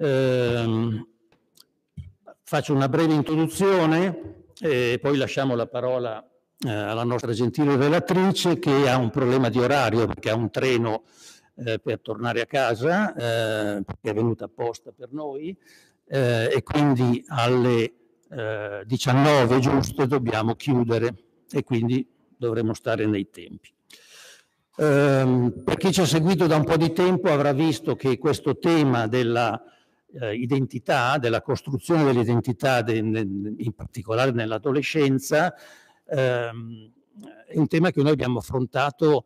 Eh, faccio una breve introduzione e poi lasciamo la parola eh, alla nostra gentile relatrice che ha un problema di orario perché ha un treno eh, per tornare a casa, eh, perché è venuta apposta per noi eh, e quindi alle 19 eh, giuste dobbiamo chiudere e quindi dovremo stare nei tempi. Ehm, per chi ci ha seguito da un po' di tempo avrà visto che questo tema della eh, identità, della costruzione dell'identità, de, ne, in particolare nell'adolescenza, ehm, è un tema che noi abbiamo affrontato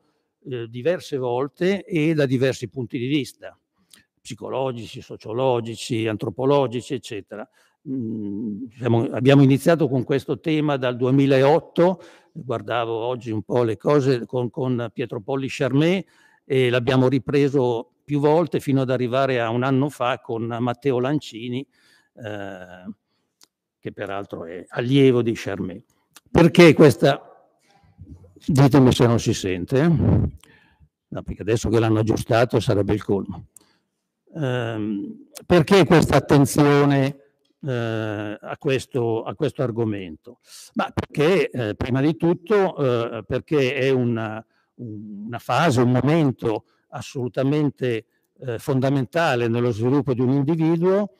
eh, diverse volte e da diversi punti di vista, psicologici, sociologici, antropologici, eccetera. Mm, diciamo, abbiamo iniziato con questo tema dal 2008, guardavo oggi un po' le cose con, con Pietro Polli Charmé e l'abbiamo ripreso più volte fino ad arrivare a un anno fa con Matteo Lancini, eh, che peraltro è allievo di Charmé. Perché questa... Ditemi se non si sente, eh? no, perché adesso che l'hanno aggiustato sarebbe il colmo. Eh, perché questa attenzione eh, a, questo, a, questo, argomento? Ma perché, eh, prima di tutto, eh, perché è una, una, fase, un momento assolutamente eh, fondamentale nello sviluppo di un individuo,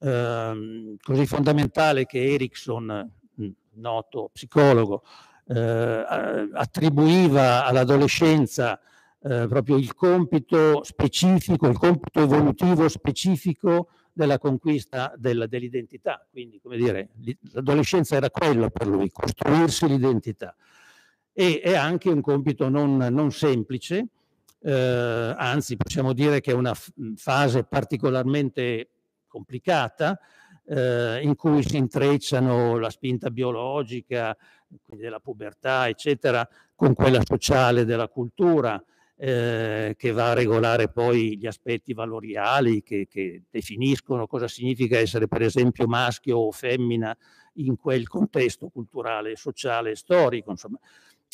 ehm, così fondamentale che Erickson, mm, noto psicologo, eh, attribuiva all'adolescenza eh, proprio il compito specifico, il compito evolutivo specifico della conquista dell'identità. Quindi, come dire, l'adolescenza era quello per lui, costruirsi l'identità. E è anche un compito non, non semplice, eh, anzi possiamo dire che è una fase particolarmente complicata eh, in cui si intrecciano la spinta biologica, quindi della pubertà, eccetera, con quella sociale della cultura. Eh, che va a regolare poi gli aspetti valoriali che, che, definiscono cosa significa essere per esempio maschio o femmina in quel contesto culturale, sociale e storico. Insomma.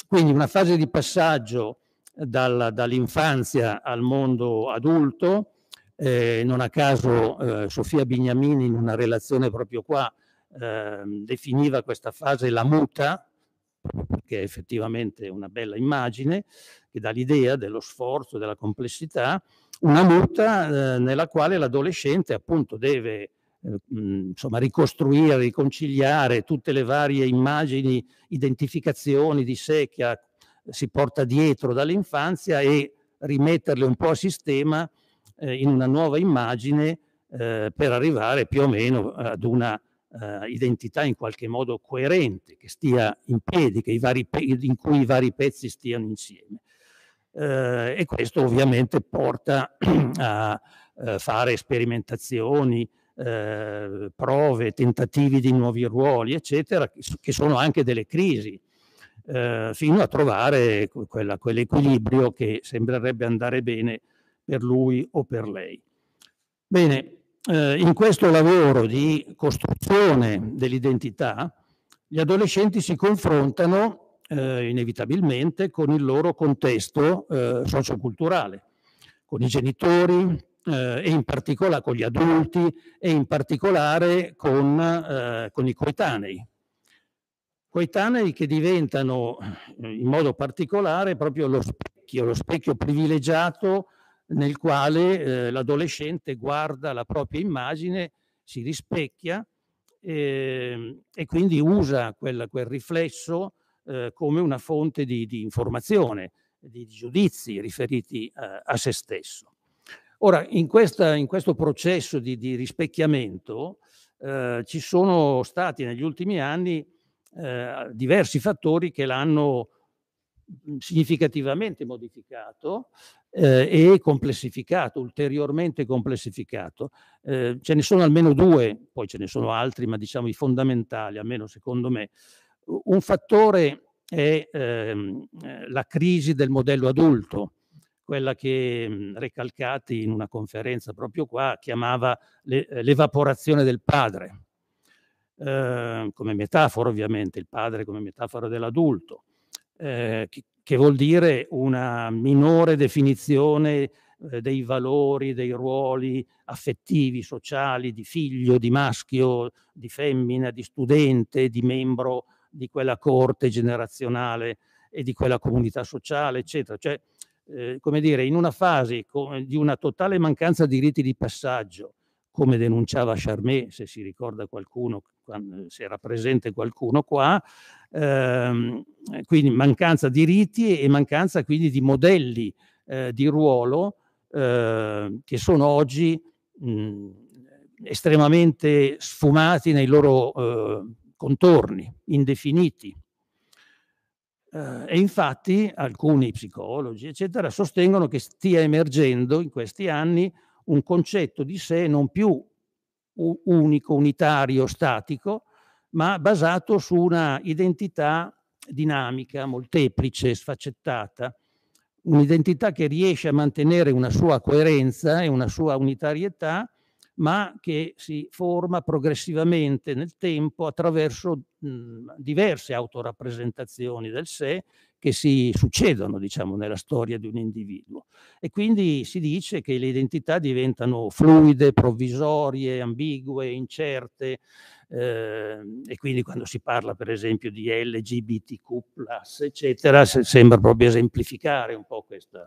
Quindi una fase di passaggio dalla, dall'infanzia al mondo adulto. Eh, non a caso eh, Sofia Bignamini in una relazione proprio qua eh, definiva questa fase la muta, che è effettivamente una bella immagine che dà l'idea dello sforzo, della complessità, una muta eh, nella quale l'adolescente appunto deve eh, insomma, ricostruire, riconciliare tutte le varie immagini, identificazioni di sé che ha si porta dietro dall'infanzia e rimetterle un po' a sistema eh, in una nuova immagine eh, per arrivare più o meno ad una eh, identità in qualche modo coerente, che stia in piedi, pe- in cui i vari pezzi stiano insieme. Eh, e questo ovviamente porta a eh, fare sperimentazioni, eh, prove, tentativi di nuovi ruoli, eccetera, che sono anche delle crisi eh, fino a trovare quella, quell'equilibrio che sembrerebbe andare bene per lui o per lei. Bene, eh, in questo lavoro di costruzione dell'identità, gli adolescenti si confrontano eh, inevitabilmente con il loro contesto eh, socioculturale, con i genitori eh, e in particolare con gli adulti e in particolare con, eh, con i coetanei, coetanei che diventano eh, in modo particolare proprio lo specchio, lo specchio privilegiato nel quale eh, l'adolescente guarda la propria immagine, si rispecchia eh, e quindi usa quel, quel riflesso eh, come una fonte di, di, informazione, di giudizi riferiti a se stesso. Ora, in, questa, in questo processo di, di rispecchiamento eh, ci sono stati negli ultimi anni eh, diversi fattori che l'hanno mm, significativamente modificato eh, e complessificato, ulteriormente complessificato. Eh, ce ne sono almeno due, poi ce ne sono altri, ma diciamo i fondamentali, almeno secondo me. Un fattore è ehm, eh, la crisi del modello adulto, quella che mm, Recalcati in una conferenza proprio qua chiamava eh, l'evaporazione del padre. Ehm, come metafora ovviamente, il padre come metafora dell'adulto, eh, che, che, vuol dire una minore definizione eh, dei valori, dei ruoli affettivi, sociali, di figlio, di maschio, di femmina, di studente, di membro di quella corte generazionale e di quella comunità sociale, eccetera. Cioè, eh, come dire, in una fase di una totale mancanza di riti di passaggio, come denunciava Charmé, se si ricorda qualcuno, eh, se era presente qualcuno qua, ehm, eh, quindi mancanza di riti e mancanza quindi di modelli eh, di ruolo eh, che sono oggi mh, estremamente sfumati nei loro eh, contorni, indefiniti. Eh, e infatti alcuni psicologi, eccetera, sostengono che stia emergendo in questi anni un concetto di sé non più unico, unitario, statico, ma basato su una identità dinamica, molteplice, sfaccettata, un'identità che riesce a mantenere una sua coerenza e una sua unitarietà, ma che si forma progressivamente nel tempo attraverso mh, diverse autorappresentazioni del sé che si succedono diciamo, nella storia di un individuo. E quindi si dice che le identità diventano fluide, provvisorie, ambigue, incerte, eh, e quindi quando si parla per esempio di LGBTQ, eccetera, sembra proprio esemplificare un po' questa,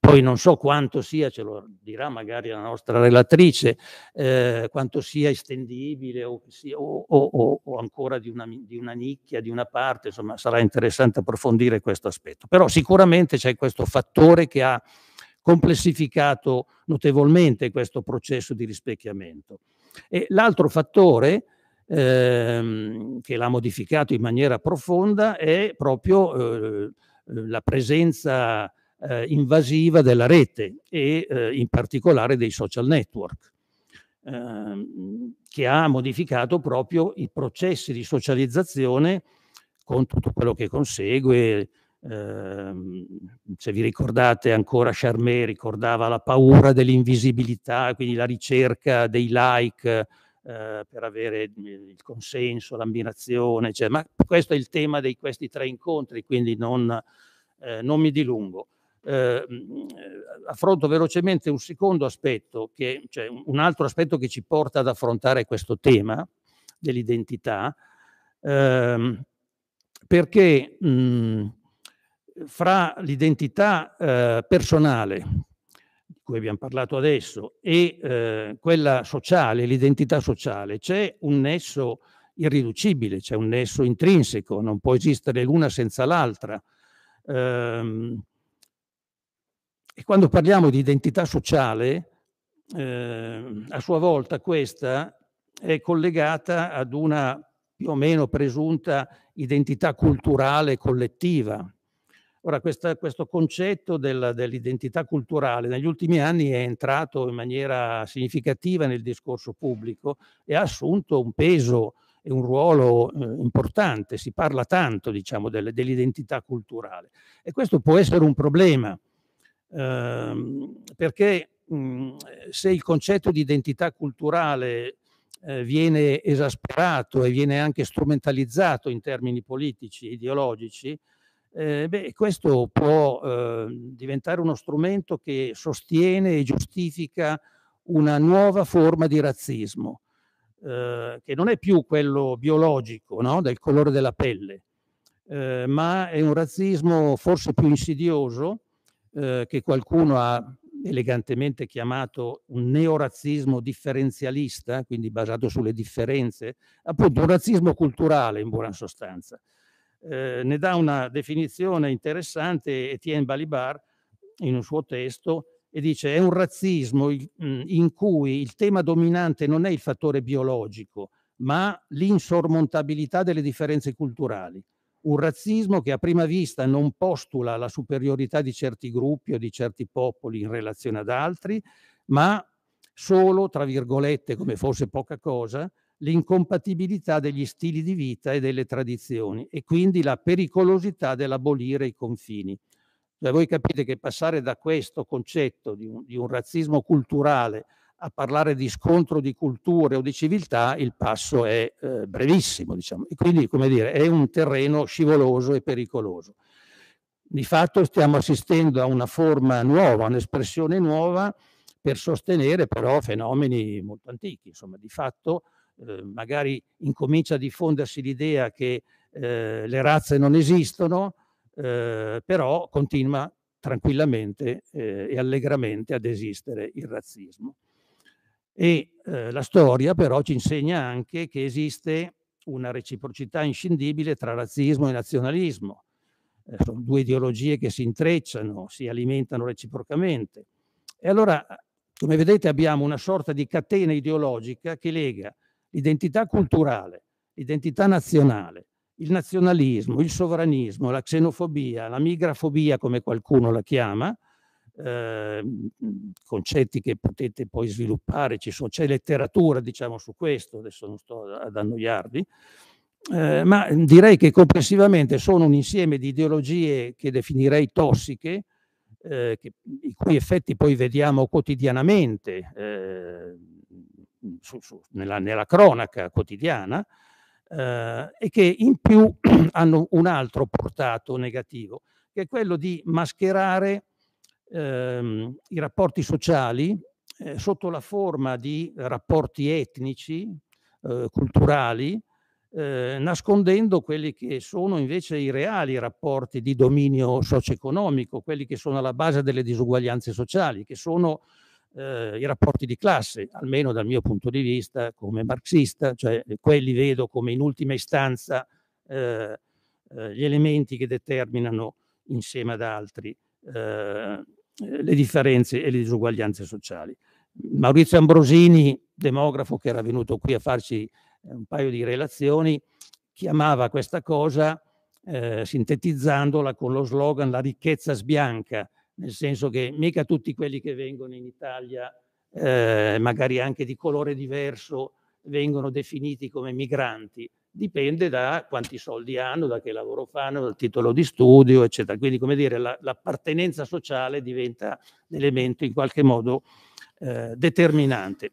poi non so quanto sia, ce lo dirà magari la nostra relatrice, eh, quanto sia estendibile o, o, o, o ancora di una, di una, nicchia, di una parte, insomma sarà interessante approfondire questo aspetto. Però sicuramente c'è questo fattore che ha complessificato notevolmente questo processo di rispecchiamento. E l'altro fattore ehm, che l'ha modificato in maniera profonda è proprio eh, eh la presenza eh, invasiva della rete e eh, in particolare dei social network, ehm, che ha modificato proprio i processi di socializzazione con tutto quello che consegue. Ehm, se vi ricordate ancora Charmé ricordava la paura dell'invisibilità, quindi la ricerca dei like, eh, per avere il consenso, l'ammirazione, cioè, ma questo è il tema di questi tre incontri, quindi non, eh, non mi dilungo. Eh, eh, affronto velocemente un secondo aspetto, che, cioè un altro aspetto che ci porta ad affrontare questo tema dell'identità, ehm, perché mh, fra l'identità eh, personale, di cui abbiamo parlato adesso, e eh, quella sociale, l'identità sociale, c'è un nesso irriducibile, c'è un nesso intrinseco, non può esistere l'una senza l'altra. Ehm, e quando parliamo di identità sociale, eh, a sua volta questa è collegata ad una più o meno presunta identità culturale collettiva. Ora, questa, questo concetto della, dell'identità culturale negli ultimi anni è entrato in maniera significativa nel discorso pubblico e ha assunto un peso e un ruolo eh, importante. Si parla tanto, diciamo, delle, dell'identità culturale. E questo può essere un problema, Ehm, perché mh, mhmm, se il concetto di identità culturale eh, viene esasperato e viene anche strumentalizzato in termini politici, ideologici, eh, beh, questo può eh, diventare uno strumento che sostiene e giustifica una nuova forma di razzismo, eh, che non è più quello biologico, no? del colore della pelle, eh, ma è un razzismo forse più insidioso, eh, che qualcuno ha elegantemente chiamato un neorazzismo differenzialista, quindi basato sulle differenze, appunto un razzismo culturale in buona sostanza. Eh, ne dà una definizione interessante Etienne Balibar in un suo testo e dice è un razzismo mm, in cui il tema dominante non è il fattore biologico, ma l'insormontabilità delle differenze culturali un razzismo che a prima vista non postula la superiorità di certi gruppi o di certi popoli in relazione ad altri, ma solo, tra virgolette, come fosse poca cosa, l'incompatibilità degli stili di vita e delle tradizioni e quindi la pericolosità dell'abolire i confini. Cioè, voi capite che passare da questo concetto di un, di un razzismo culturale a parlare di scontro di culture o di civiltà il passo è eh, brevissimo, diciamo. E quindi, come dire, è un terreno scivoloso e pericoloso. Di fatto stiamo assistendo a una forma nuova, un'espressione nuova per sostenere però fenomeni molto antichi. Insomma, di fatto eh, magari incomincia a diffondersi l'idea che eh, le razze non esistono, eh, però continua tranquillamente eh, e allegramente ad esistere il razzismo. E eh, la storia però ci insegna anche che esiste una reciprocità inscindibile tra razzismo e nazionalismo. Eh, sono due ideologie che si intrecciano, si alimentano reciprocamente. E allora, come vedete, abbiamo una sorta di catena ideologica che lega l'identità culturale, l'identità nazionale, il nazionalismo, il sovranismo, la xenofobia, la migrafobia, come qualcuno la chiama, Ehm, concetti che potete poi sviluppare, sono, c'è letteratura diciamo, su questo, adesso non sto ad annoiarvi, eh, ma direi che complessivamente sono un insieme di ideologie che definirei tossiche, eh, che, i cui effetti poi vediamo quotidianamente eh, su, su, nella, nella, cronaca quotidiana eh, e che in più hanno un altro portato negativo, che è quello di mascherare ehm, i rapporti sociali eh, sotto la forma di rapporti etnici, eh, culturali, eh, nascondendo quelli che sono invece i reali rapporti di dominio socio-economico, quelli che sono alla base delle disuguaglianze sociali, che sono eh, i rapporti di classe, almeno dal mio punto di vista come marxista, cioè eh, quelli vedo come in ultima istanza eh, eh, gli elementi che determinano insieme ad altri eh, eh, le differenze e le disuguaglianze sociali. Maurizio Ambrosini, demografo che era venuto qui a farci eh, un paio di relazioni, chiamava questa cosa, eh, sintetizzandola con lo slogan la ricchezza sbianca, nel senso che mica tutti quelli che vengono in Italia, eh, magari anche di colore diverso, vengono definiti come migranti dipende da quanti soldi hanno, da che lavoro fanno, dal titolo di studio, eccetera. Quindi, come dire, la, l'appartenenza sociale diventa un elemento in qualche modo eh, determinante.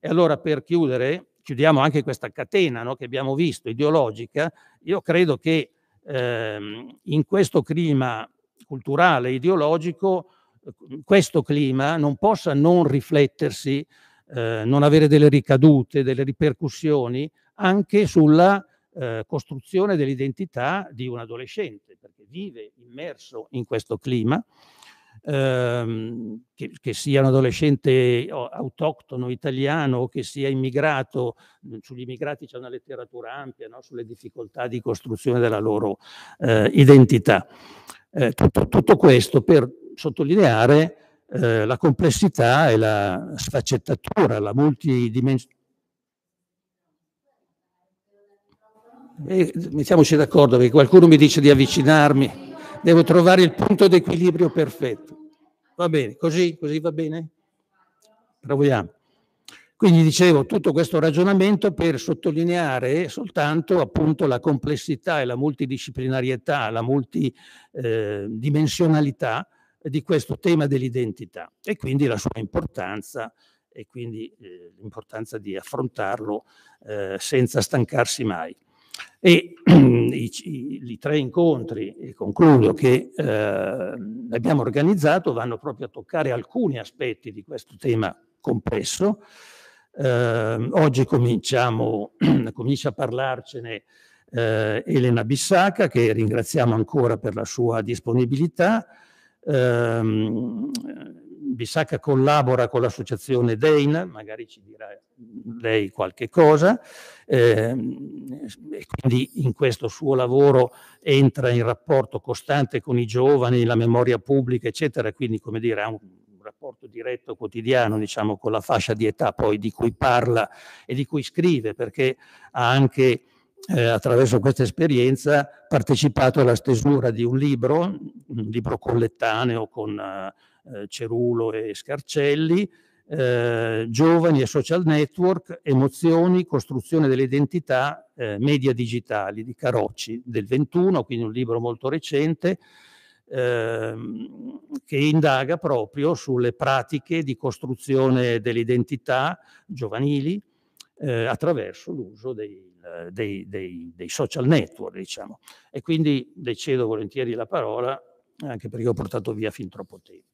E allora, per chiudere, chiudiamo anche questa catena no, che abbiamo visto, ideologica. Io credo che ehm, in questo clima culturale, ideologico, questo clima non possa non riflettersi, eh, non avere delle ricadute, delle ripercussioni anche sulla eh, costruzione dell'identità di un adolescente, perché vive immerso in questo clima, ehm, che, che, sia un adolescente autoctono italiano o che sia immigrato, mm, sugli immigrati c'è una letteratura ampia no? sulle difficoltà di costruzione della loro eh, identità. Eh, tutto, tutto, questo per sottolineare eh, la complessità e la sfaccettatura, la multidimensionalità E mettiamoci d'accordo perché qualcuno mi dice di avvicinarmi, devo trovare il punto d'equilibrio perfetto. Va bene, così, così va bene? Proviamo. Quindi dicevo tutto questo ragionamento per sottolineare soltanto appunto la complessità e la multidisciplinarietà, la multidimensionalità eh, di questo tema dell'identità e quindi la sua importanza e quindi eh, l'importanza di affrontarlo eh, senza stancarsi mai. E i, i, i, tre incontri, e concludo, che eh, abbiamo organizzato vanno proprio a toccare alcuni aspetti di questo tema complesso. Eh, oggi comincia a parlarcene eh, Elena Bissaca, che ringraziamo ancora per la sua disponibilità. Ehm, Bissacca collabora con l'associazione Deina, magari ci dirà lei qualche cosa, eh, e quindi in questo suo lavoro entra in rapporto costante con i giovani, la memoria pubblica, eccetera, quindi come dire ha un, un rapporto diretto quotidiano diciamo con la fascia di età poi di cui parla e di cui scrive perché ha anche eh, attraverso questa esperienza partecipato alla stesura di un libro, un libro collettaneo con eh, eh, Cerulo e Scarcelli, eh, giovani e social network, emozioni, costruzione dell'identità, eh, media digitali di Carocci del 21, quindi un libro molto recente, ehm, che indaga proprio sulle pratiche di costruzione dell'identità giovanili eh, attraverso l'uso dei, dei, dei, dei, social network, diciamo. E quindi le cedo volentieri la parola, anche perché ho portato via fin troppo tempo.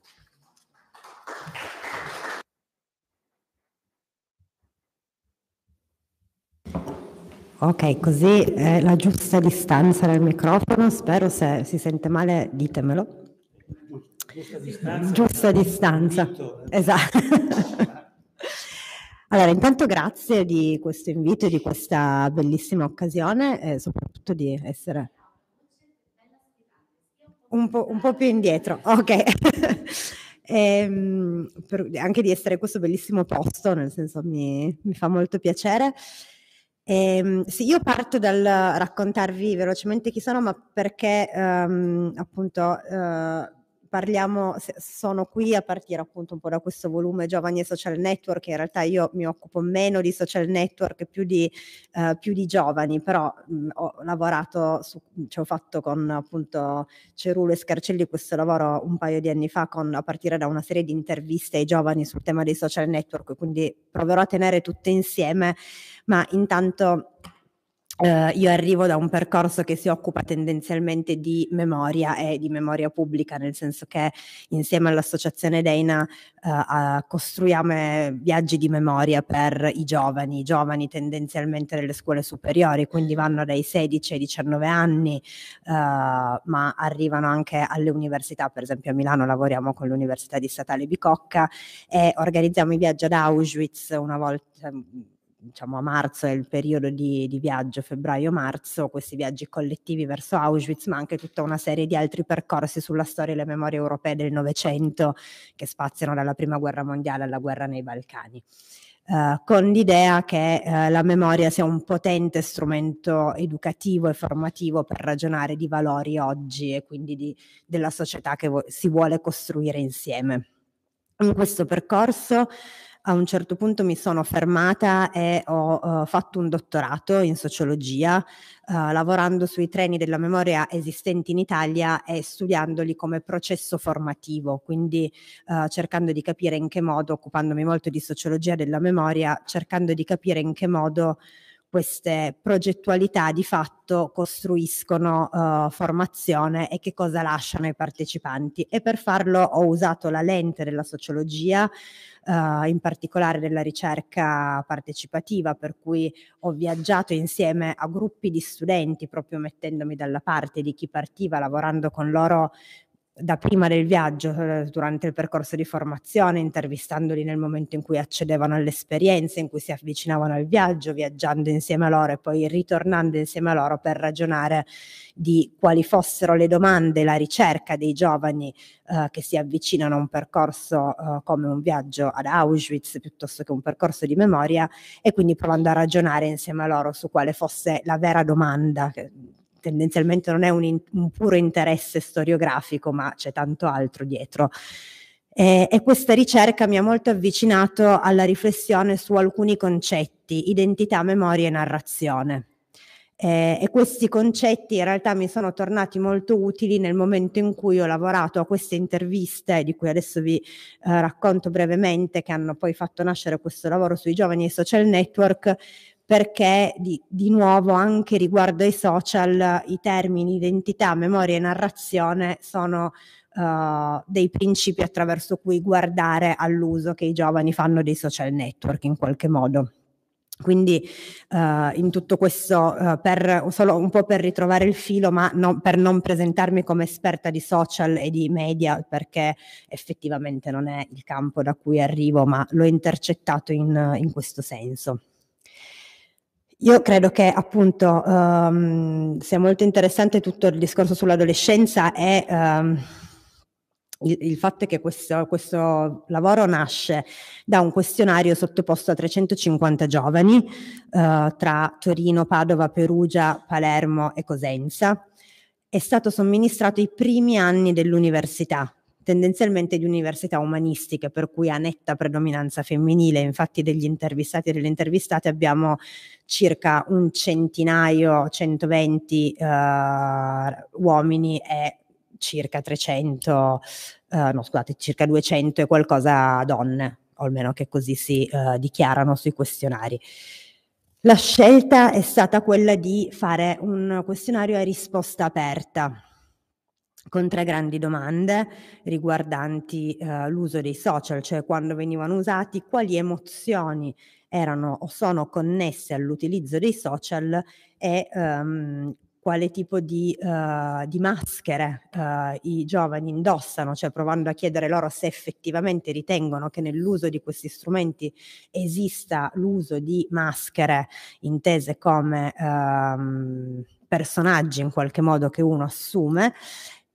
Ok, così è la giusta distanza dal microfono, spero se si sente male ditemelo. Giusta distanza. Giusta distanza. Esatto. Allora, intanto grazie di questo invito e di questa bellissima occasione e soprattutto di essere un po', un po più indietro. Ok. e, ehm, per, anche di essere in questo bellissimo posto, nel senso mi, mi fa molto piacere. E, ehm, sì, io parto dal raccontarvi velocemente chi sono, ma perché um, appunto... Uh, parliamo, sono qui a partire appunto un po' da questo volume giovani e social network, in realtà io mi occupo meno di social network più di, eh, più di giovani, però mh, mm, ho lavorato, su, ci ho fatto con appunto Cerulo e Scarcelli questo lavoro un paio di anni fa con, a partire da una serie di interviste ai giovani sul tema dei social network, quindi proverò a tenere tutte insieme, ma intanto Uh, io arrivo da un percorso che si occupa tendenzialmente di memoria e di memoria pubblica, nel senso che insieme all'associazione Deina uh, eh, uh, costruiamo viaggi di memoria per i giovani, i giovani tendenzialmente delle scuole superiori, quindi vanno dai 16 ai 19 anni, eh, ma arrivano anche alle università, per esempio a Milano lavoriamo con l'Università di Statale Bicocca e organizziamo i viaggi ad Auschwitz una volta diciamo a marzo è il periodo di, di viaggio, febbraio-marzo, questi viaggi collettivi verso Auschwitz, ma anche tutta una serie di altri percorsi sulla storia e le memorie europee del Novecento che spaziano dalla Prima Guerra Mondiale alla guerra nei Balcani. Uh, con l'idea che uh, la memoria sia un potente strumento educativo e formativo per ragionare di valori oggi e quindi di, della società che vo- si vuole costruire insieme. In questo percorso a un certo punto mi sono fermata e ho uh, fatto un dottorato in sociologia, uh, lavorando sui treni della memoria esistenti in Italia e studiandoli come processo formativo, quindi uh, cercando di capire in che modo, occupandomi molto di sociologia della memoria, cercando di capire in che modo queste progettualità di fatto costruiscono uh, formazione e che cosa lasciano ai partecipanti. E per farlo ho usato la lente della sociologia, uh, in particolare della ricerca partecipativa, per cui ho viaggiato insieme a gruppi di studenti, proprio mettendomi dalla parte di chi partiva, lavorando con loro da prima del viaggio, eh, durante il percorso di formazione, intervistandoli nel momento in cui accedevano alle esperienze, in cui si avvicinavano al viaggio, viaggiando insieme a loro e poi ritornando insieme a loro per ragionare di quali fossero le domande, la ricerca dei giovani eh, che si avvicinano a un percorso eh, come un viaggio ad Auschwitz piuttosto che un percorso di memoria e quindi provando a ragionare insieme a loro su quale fosse la vera domanda che, tendenzialmente non è un, in, un puro interesse storiografico, ma c'è tanto altro dietro. Eh, e questa ricerca mi ha molto avvicinato alla riflessione su alcuni concetti, identità, memoria e narrazione. Eh, e questi concetti in realtà mi sono tornati molto utili nel momento in cui ho lavorato a queste interviste, di cui adesso vi eh, racconto brevemente, che hanno poi fatto nascere questo lavoro sui giovani e social network perché di, di nuovo anche riguardo ai social i termini identità, memoria e narrazione sono Uh, dei principi attraverso cui guardare all'uso che i giovani fanno dei social network in qualche modo. Quindi uh, in tutto questo, uh, per, solo un po' per ritrovare il filo, ma non, per non presentarmi come esperta di social e di media, perché effettivamente non è il campo da cui arrivo, ma l'ho intercettato in, in questo senso. Io credo che appunto um, sia molto interessante tutto il discorso sull'adolescenza e um, il, il, fatto è che questo, questo, lavoro nasce da un questionario sottoposto a 350 giovani uh, tra Torino, Padova, Perugia, Palermo e Cosenza. È stato somministrato i primi anni dell'università, tendenzialmente di università umanistiche, per cui ha netta predominanza femminile. Infatti degli intervistati e delle intervistate abbiamo circa un centinaio, 120 eh, uomini e circa 300, eh, no scusate, circa 200 e qualcosa donne, o almeno che così si eh, dichiarano sui questionari. La scelta è stata quella di fare un questionario a risposta aperta, con tre grandi domande riguardanti eh, l'uso dei social, cioè quando venivano usati, quali emozioni erano o sono connesse all'utilizzo dei social e ehm, quale tipo di, uh, di maschere uh, i giovani indossano, cioè provando a chiedere loro se effettivamente ritengono che nell'uso di questi strumenti esista l'uso di maschere intese come... Um, personaggi in qualche modo che uno assume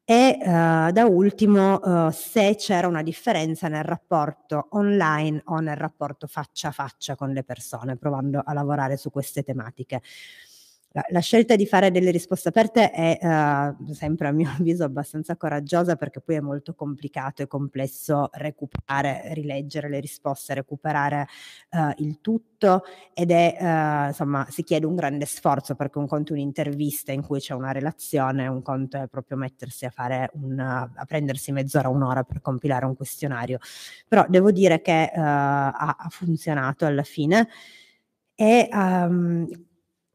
e uh, da ultimo, uh, se c'era una differenza nel rapporto online o nel rapporto faccia a faccia con le persone, provando a lavorare su queste tematiche. La, scelta di fare delle risposte aperte è eh, sempre a mio avviso abbastanza coraggiosa perché poi è molto complicato e complesso recuperare, rileggere le risposte, recuperare eh, il tutto ed è eh, insomma si chiede un grande sforzo perché un conto è un'intervista in cui c'è una relazione, un conto è proprio mettersi a fare un, a prendersi mezz'ora, un'ora per compilare un questionario. Però devo dire che eh, ha, ha funzionato alla fine e um,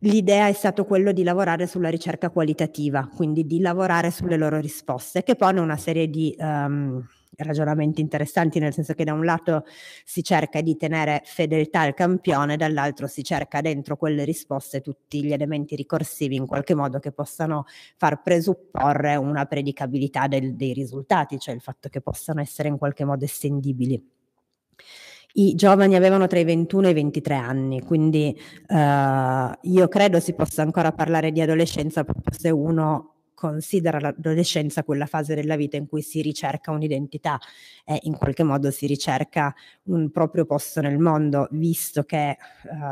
L'idea è stata quella di lavorare sulla ricerca qualitativa, quindi di lavorare sulle loro risposte, che pone una serie di um, ragionamenti interessanti, nel senso che da un lato si cerca di tenere fedeltà al campione, dall'altro si cerca dentro quelle risposte tutti gli elementi ricorsivi in qualche modo che possano far presupporre una predicabilità del, dei risultati, cioè il fatto che possano essere in qualche modo estendibili i giovani avevano tra i 21 e i 23 anni, quindi uh, io credo si possa ancora parlare di adolescenza proprio se uno considera l'adolescenza quella fase della vita in cui si ricerca un'identità e in qualche modo si ricerca un proprio posto nel mondo, visto che eh,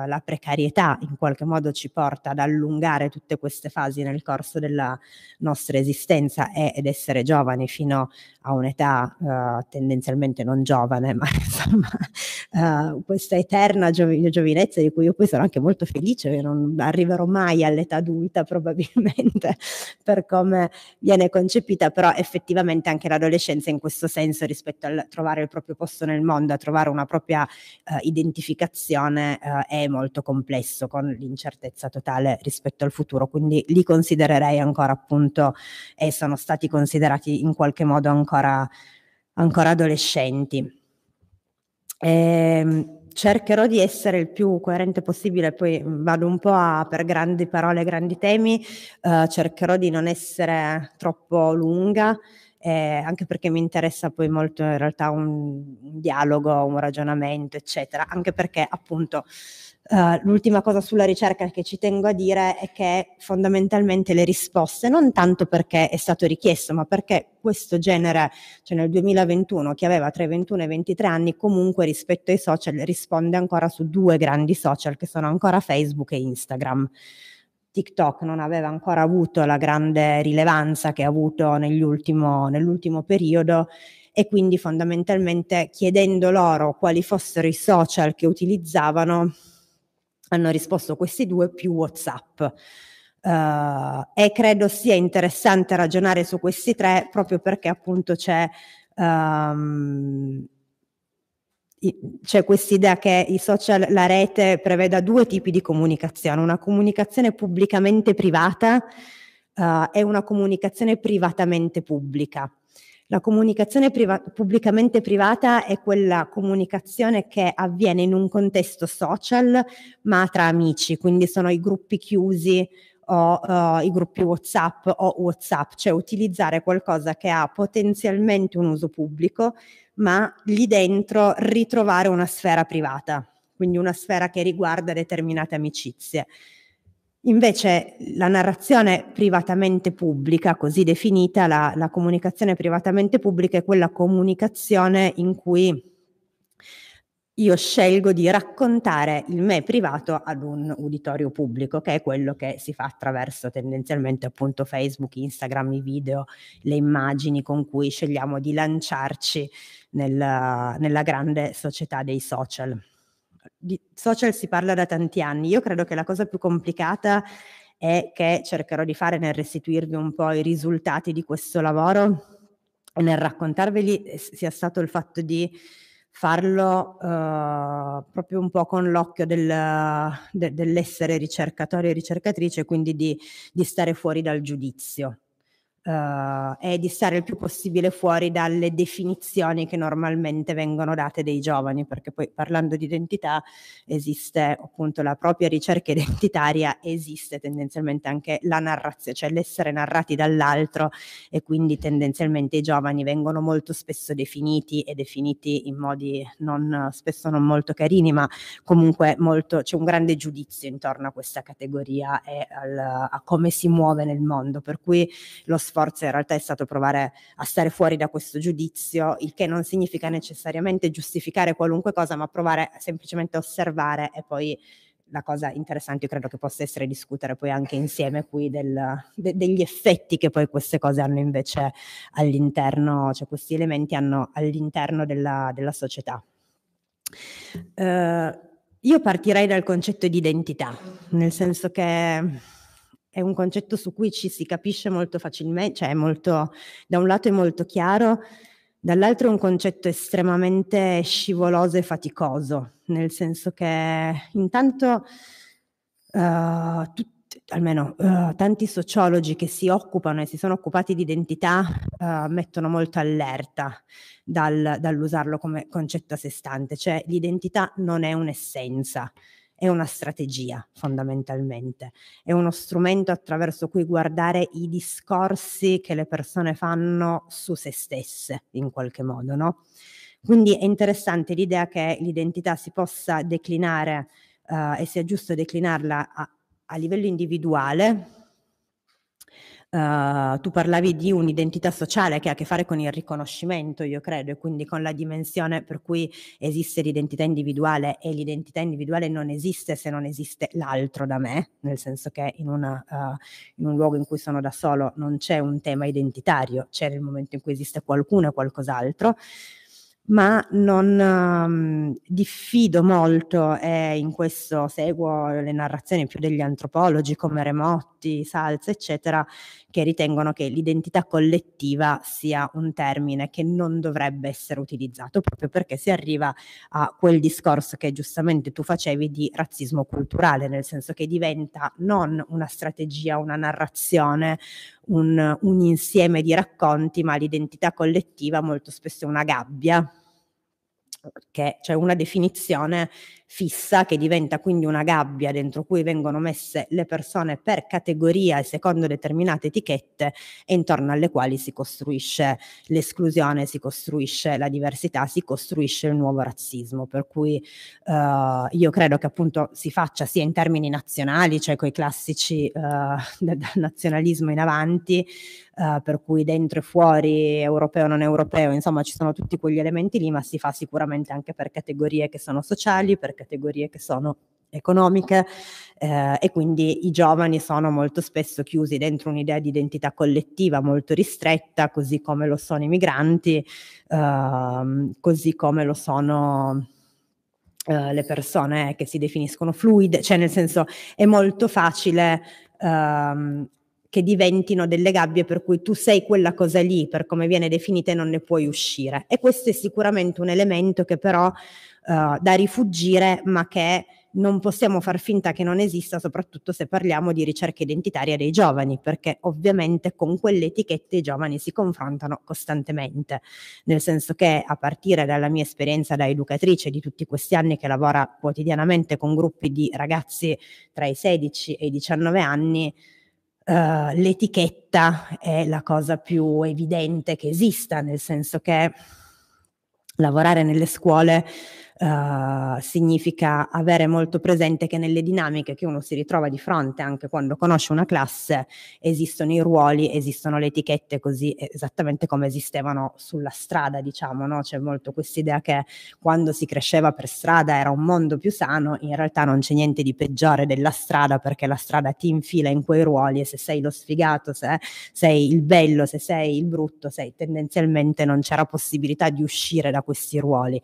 la precarietà in qualche modo ci porta ad allungare tutte queste fasi nel corso della nostra esistenza e, ed essere giovani fino a un'età eh, tendenzialmente non giovane, ma insomma Uh, questa eterna giovi- giovinezza di cui io poi sono anche molto felice, che non arriverò mai all'età adulta probabilmente per come viene concepita, però effettivamente anche l'adolescenza in questo senso rispetto al trovare il proprio posto nel mondo, a trovare una propria eh, identificazione eh, è molto complesso con l'incertezza totale rispetto al futuro, quindi li considererei ancora appunto e sono stati considerati in qualche modo ancora, ancora adolescenti. Ehm, cercherò di essere il più coerente possibile, poi mm, vado un po' a, per grandi parole, grandi temi, eh, cercherò di non essere troppo lunga, eh, anche perché mi interessa poi molto in realtà un, un dialogo, un ragionamento, eccetera, anche perché appunto Uh, l'ultima cosa sulla ricerca che ci tengo a dire è che fondamentalmente le risposte, non tanto perché è stato richiesto, ma perché questo genere, cioè nel 2021, chi aveva tra i 21 e i 23 anni, comunque rispetto ai social risponde ancora su due grandi social che sono ancora Facebook e Instagram. TikTok non aveva ancora avuto la grande rilevanza che ha avuto nell'ultimo periodo e quindi fondamentalmente chiedendo loro quali fossero i social che utilizzavano, hanno risposto questi due più WhatsApp. Uh, e credo sia interessante ragionare su questi tre proprio perché appunto c'è, um, c'è questa idea che i social, la rete preveda due tipi di comunicazione, una comunicazione pubblicamente privata uh, e una comunicazione privatamente pubblica. La comunicazione priva- pubblicamente privata è quella comunicazione che avviene in un contesto social, ma tra amici, quindi sono i gruppi chiusi o uh, i gruppi WhatsApp o WhatsApp, cioè utilizzare qualcosa che ha potenzialmente un uso pubblico, ma lì dentro ritrovare una sfera privata, quindi una sfera che riguarda determinate amicizie. Invece la narrazione privatamente pubblica, così definita, la, la comunicazione privatamente pubblica è quella comunicazione in cui io scelgo di raccontare il me privato ad un uditorio pubblico, che è quello che si fa attraverso tendenzialmente appunto Facebook, Instagram, i video, le immagini con cui scegliamo di lanciarci nella, nella grande società dei social di social si parla da tanti anni, io credo che la cosa più complicata è che cercherò di fare nel restituirvi un po' i risultati di questo lavoro e nel raccontarveli eh, sia stato il fatto di farlo eh, proprio un po' con l'occhio del, de, dell'essere ricercatore e ricercatrice, quindi di, di stare fuori dal giudizio uh, eh, è di stare il più possibile fuori dalle definizioni che normalmente vengono date dei giovani, perché poi parlando di identità esiste appunto la propria ricerca identitaria, esiste tendenzialmente anche la narrazione, cioè l'essere narrati dall'altro e quindi tendenzialmente i giovani vengono molto spesso definiti e definiti in modi non, spesso non molto carini, ma comunque molto, c'è un grande giudizio intorno a questa categoria e al, a come si muove nel mondo, per cui lo sforzo sforzo in realtà è stato provare a stare fuori da questo giudizio, il che non significa necessariamente giustificare qualunque cosa, ma provare semplicemente a osservare e poi la cosa interessante io credo che possa essere discutere poi anche insieme qui del, de, degli effetti che poi queste cose hanno invece all'interno, cioè questi elementi hanno all'interno della, della società. Uh, io partirei dal concetto di identità, nel senso che è un concetto su cui ci si capisce molto facilmente, cioè molto, da un lato è molto chiaro, dall'altro è un concetto estremamente scivoloso e faticoso, nel senso che intanto uh, tutti almeno uh, tanti sociologi che si occupano e si sono occupati di identità uh, mettono molto allerta dal, dall'usarlo come concetto a sé stante, cioè l'identità non è un'essenza, è una strategia fondamentalmente, è uno strumento attraverso cui guardare i discorsi che le persone fanno su se stesse in qualche modo, no? Quindi è interessante l'idea che l'identità si possa declinare eh, e sia giusto declinarla a, a livello individuale, Uh, tu parlavi di un'identità sociale che ha a che fare con il riconoscimento, io credo, e quindi con la dimensione per cui esiste l'identità individuale e l'identità individuale non esiste se non esiste l'altro da me, nel senso che in, una, uh, in un luogo in cui sono da solo non c'è un tema identitario, c'è il momento in cui esiste qualcuno e qualcos'altro ma non um, diffido molto e eh, in questo seguo le narrazioni più degli antropologi come Remoto piatti, salse, eccetera, che ritengono che l'identità collettiva sia un termine che non dovrebbe essere utilizzato proprio perché si arriva a quel discorso che giustamente tu facevi di razzismo culturale, nel senso che diventa non una strategia, una narrazione, un, un insieme di racconti, ma l'identità collettiva molto spesso è una gabbia che c'è cioè una definizione fissa che diventa quindi una gabbia dentro cui vengono messe le persone per categoria e secondo determinate etichette e intorno alle quali si costruisce l'esclusione, si costruisce la diversità, si costruisce il nuovo razzismo. Per cui eh, io credo che appunto si faccia sia in termini nazionali, cioè coi classici eh, dal nazionalismo in avanti, eh, per cui dentro e fuori, europeo non europeo, insomma ci sono tutti quegli elementi lì, ma si fa sicuramente anche per categorie che sono sociali, per categorie che sono economiche eh, e quindi i giovani sono molto spesso chiusi dentro un'idea di identità collettiva molto ristretta, così come lo sono i migranti, eh, così come lo sono eh, le persone che si definiscono fluide, cioè nel senso è molto facile ehm, che diventino delle gabbie per cui tu sei quella cosa lì, per come viene definita e non ne puoi uscire. E questo è sicuramente un elemento che però eh, da rifuggire, ma che non possiamo far finta che non esista, soprattutto se parliamo di ricerca identitaria dei giovani, perché ovviamente con quelle etichette i giovani si confrontano costantemente, nel senso che a partire dalla mia esperienza da educatrice di tutti questi anni che lavora quotidianamente con gruppi di ragazzi tra i 16 e i 19 anni, Uh, l'etichetta è la cosa più evidente che esista, nel senso che lavorare nelle scuole eh, significa avere molto presente che nelle dinamiche che uno si ritrova di fronte anche quando conosce una classe esistono i ruoli, esistono le etichette così esattamente come esistevano sulla strada, diciamo, no? C'è molto questa idea che quando si cresceva per strada era un mondo più sano, in realtà non c'è niente di peggiore della strada perché la strada ti infila in quei ruoli e se sei lo sfigato, se sei il bello, se sei il brutto, sei tendenzialmente non c'era possibilità di uscire da questi ruoli.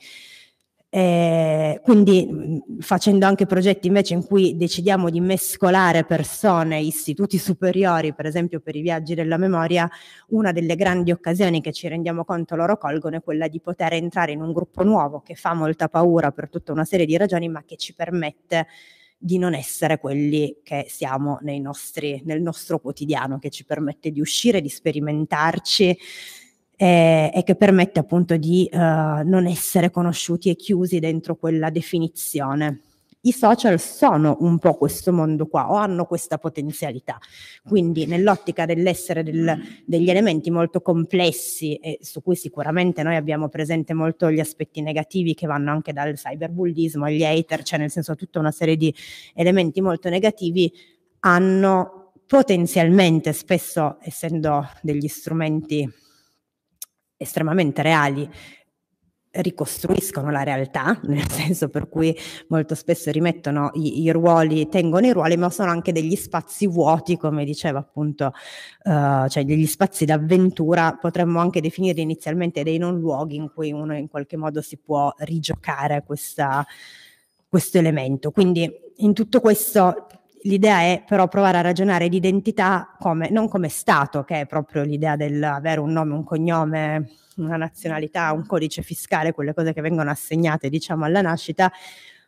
Eh, quindi mm, facendo anche progetti invece in cui decidiamo di mescolare persone, istituti superiori, per esempio per i viaggi della memoria, una delle grandi occasioni che ci rendiamo conto loro colgono è quella di poter entrare in un gruppo nuovo che fa molta paura per tutta una serie di ragioni, ma che ci permette di non essere quelli che siamo nostri, nel nostro quotidiano, che ci permette di uscire, di sperimentarci, eh, e che permette appunto di eh, non essere conosciuti e chiusi dentro quella definizione. I social sono un po' questo mondo qua o hanno questa potenzialità. Quindi nell'ottica dell'essere del, degli elementi molto complessi e su cui sicuramente noi abbiamo presente molto gli aspetti negativi che vanno anche dal cyberbullismo agli hater, cioè nel senso tutta una serie di elementi molto negativi, hanno potenzialmente spesso essendo degli strumenti estremamente reali ricostruiscono la realtà, nel senso per cui molto spesso rimettono i, i, ruoli, tengono i ruoli, ma sono anche degli spazi vuoti, come diceva appunto, uh, cioè degli spazi d'avventura, potremmo anche definirli inizialmente dei non luoghi in cui uno in qualche modo si può rigiocare questa, questo elemento. Quindi in tutto questo L'idea è però provare a ragionare di identità come, non come Stato, che è proprio l'idea dell'avere un nome, un cognome, una nazionalità, un codice fiscale, quelle cose che vengono assegnate diciamo alla nascita,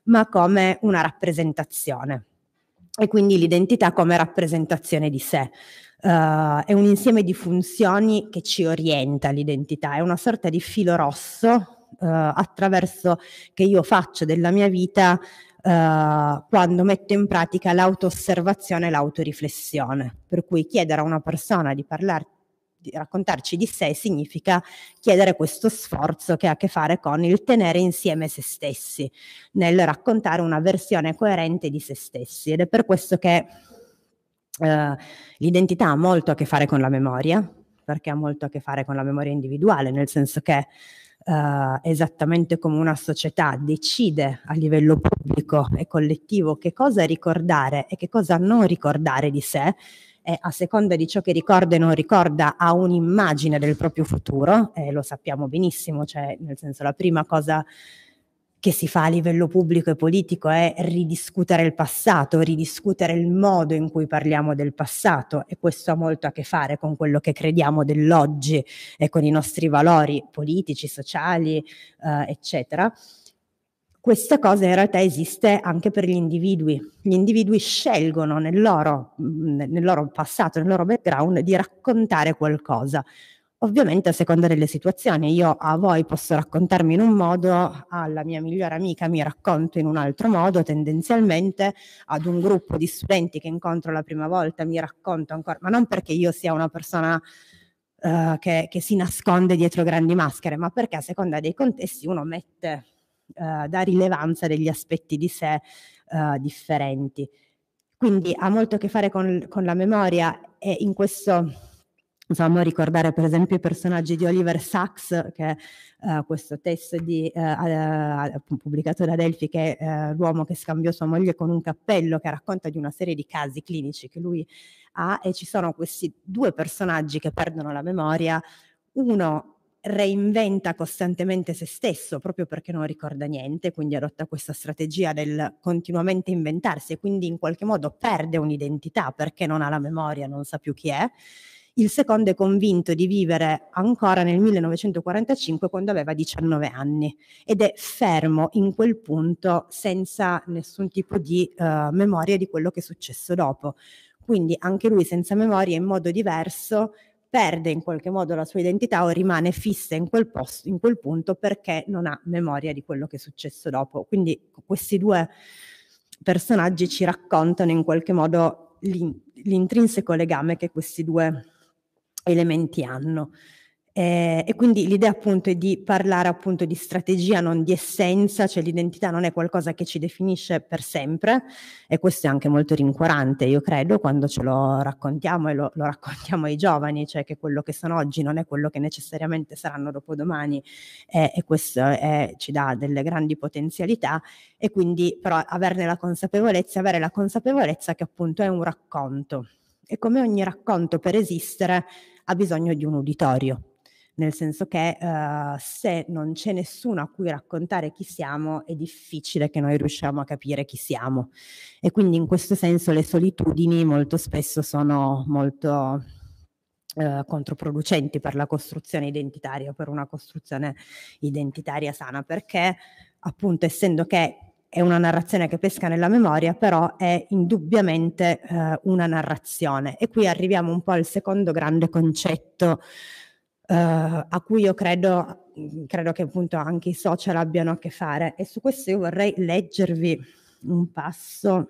ma come una rappresentazione. E quindi l'identità come rappresentazione di sé. Uh, è un insieme di funzioni che ci orienta l'identità, è una sorta di filo rosso uh, attraverso che io faccio della mia vita eh, quando metto in pratica l'autoosservazione e l'autoriflessione. Per cui chiedere a una persona di parlare di raccontarci di sé significa chiedere questo sforzo che ha a che fare con il tenere insieme se stessi, nel raccontare una versione coerente di se stessi ed è per questo che eh, l'identità ha molto a che fare con la memoria, perché ha molto a che fare con la memoria individuale, nel senso che eh, esattamente come una società decide a livello pubblico e collettivo che cosa ricordare e che cosa non ricordare di sé, e a seconda di ciò che ricorda e non ricorda ha un'immagine del proprio futuro, e lo sappiamo benissimo, cioè nel senso la prima cosa che si fa a livello pubblico e politico è ridiscutere il passato, ridiscutere il modo in cui parliamo del passato e questo ha molto a che fare con quello che crediamo dell'oggi e con i nostri valori politici, sociali, eh, eccetera. Questa cosa in realtà esiste anche per gli individui. Gli individui scelgono nel loro, mm, nel loro passato, nel loro background, di raccontare qualcosa. Ovviamente a seconda delle situazioni, io a voi posso raccontarmi in un modo, alla mia migliore amica mi racconto in un altro modo, tendenzialmente ad un gruppo di studenti che incontro la prima volta mi racconto ancora, ma non perché io sia una persona uh, che, che, si nasconde dietro grandi maschere, ma perché a seconda dei contesti uno mette, uh, eh, dà rilevanza degli aspetti di sé uh, differenti. Quindi ha molto a che fare con, con la memoria e in questo Insomma, ricordare per esempio i personaggi di Oliver Sacks, che uh, questo testo di, uh, pubblicato da Delphi, che è uh, eh, l'uomo che scambiò sua moglie con un cappello, che racconta di una serie di casi clinici che lui ha, e ci sono questi due personaggi che perdono la memoria. Uno reinventa costantemente se stesso proprio perché non ricorda niente, quindi adotta questa strategia del continuamente inventarsi e quindi in qualche modo perde un'identità perché non ha la memoria, non sa più chi è il secondo è convinto di vivere ancora nel 1945 quando aveva 19 anni ed è fermo in quel punto senza nessun tipo di uh, memoria di quello che è successo dopo. Quindi anche lui senza memoria in modo diverso perde in qualche modo la sua identità o rimane fissa in quel, posto, in quel punto perché non ha memoria di quello che è successo dopo. Quindi questi due personaggi ci raccontano in qualche modo l'intrinseco legame che questi due elementi hanno. Eh, e quindi l'idea appunto è di parlare appunto di strategia, non di essenza, cioè l'identità non è qualcosa che ci definisce per sempre e questo è anche molto rincuorante, io credo, quando ce lo raccontiamo e lo, lo raccontiamo ai giovani, cioè che quello che sono oggi non è quello che necessariamente saranno dopodomani eh, e questo è, ci dà delle grandi potenzialità e quindi però averne la consapevolezza, avere la consapevolezza che appunto è un racconto e come ogni racconto per esistere ha bisogno di un uditorio, nel senso che uh, se non c'è nessuno a cui raccontare chi siamo, è difficile che noi riusciamo a capire chi siamo. E quindi in questo senso le solitudini molto spesso sono molto eh, controproducenti per la costruzione identitaria, per una costruzione identitaria sana, perché appunto essendo che è una narrazione che pesca nella memoria, però è indubbiamente eh, una narrazione. E qui arriviamo un po' al secondo grande concetto eh, a cui io credo, credo che appunto anche i social abbiano a che fare. E su questo io vorrei leggervi un passo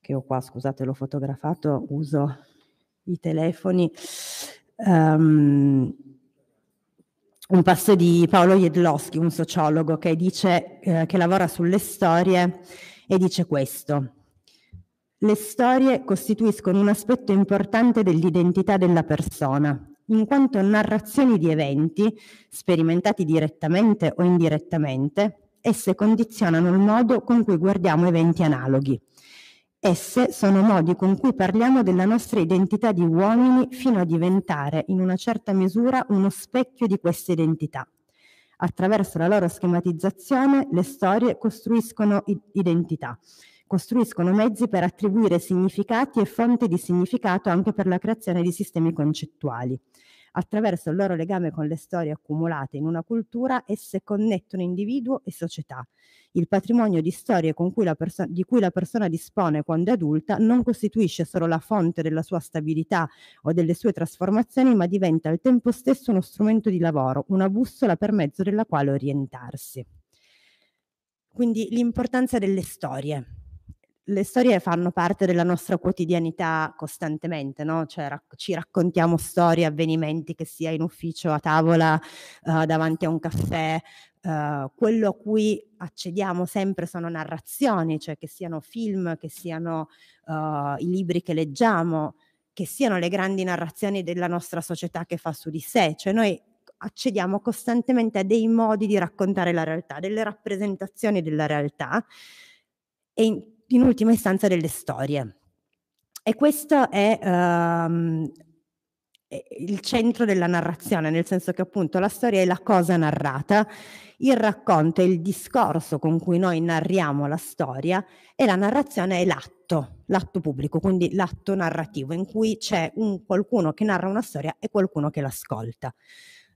che ho qua, scusate, l'ho fotografato, uso i telefoni. Um, un passo di Paolo Jedlowski, un sociologo, che, dice, eh, che lavora sulle storie e dice questo. Le storie costituiscono un aspetto importante dell'identità della persona, in quanto narrazioni di eventi, sperimentati direttamente o indirettamente, esse condizionano il modo con cui guardiamo eventi analoghi. Esse sono modi con cui parliamo della nostra identità di uomini fino a diventare, in una certa misura, uno specchio di questa identità. Attraverso la loro schematizzazione le storie costruiscono identità, costruiscono mezzi per attribuire significati e fonti di significato anche per la creazione di sistemi concettuali attraverso il loro legame con le storie accumulate in una cultura, esse connettono individuo e società. Il patrimonio di storie cui perso- di cui la persona dispone quando è adulta non costituisce solo la fonte della sua stabilità o delle sue trasformazioni, ma diventa al tempo stesso uno strumento di lavoro, una bussola per mezzo della quale orientarsi. Quindi l'importanza delle storie, le storie fanno parte della nostra quotidianità costantemente, no? Cioè rac- ci raccontiamo storie, avvenimenti, che sia in ufficio, a tavola, uh, davanti a un caffè. Uh, quello a cui accediamo sempre sono narrazioni, cioè che siano film, che siano uh, i libri che leggiamo, che siano le grandi narrazioni della nostra società che fa su di sé. Cioè noi accediamo costantemente a dei modi di raccontare la realtà, delle rappresentazioni della realtà. E in- in ultima istanza delle storie. E questo è um, il centro della narrazione, nel senso che appunto la storia è la cosa narrata, il racconto è il discorso con cui noi narriamo la storia e la narrazione è l'atto, l'atto pubblico, quindi l'atto narrativo in cui c'è un, qualcuno che narra una storia e qualcuno che l'ascolta.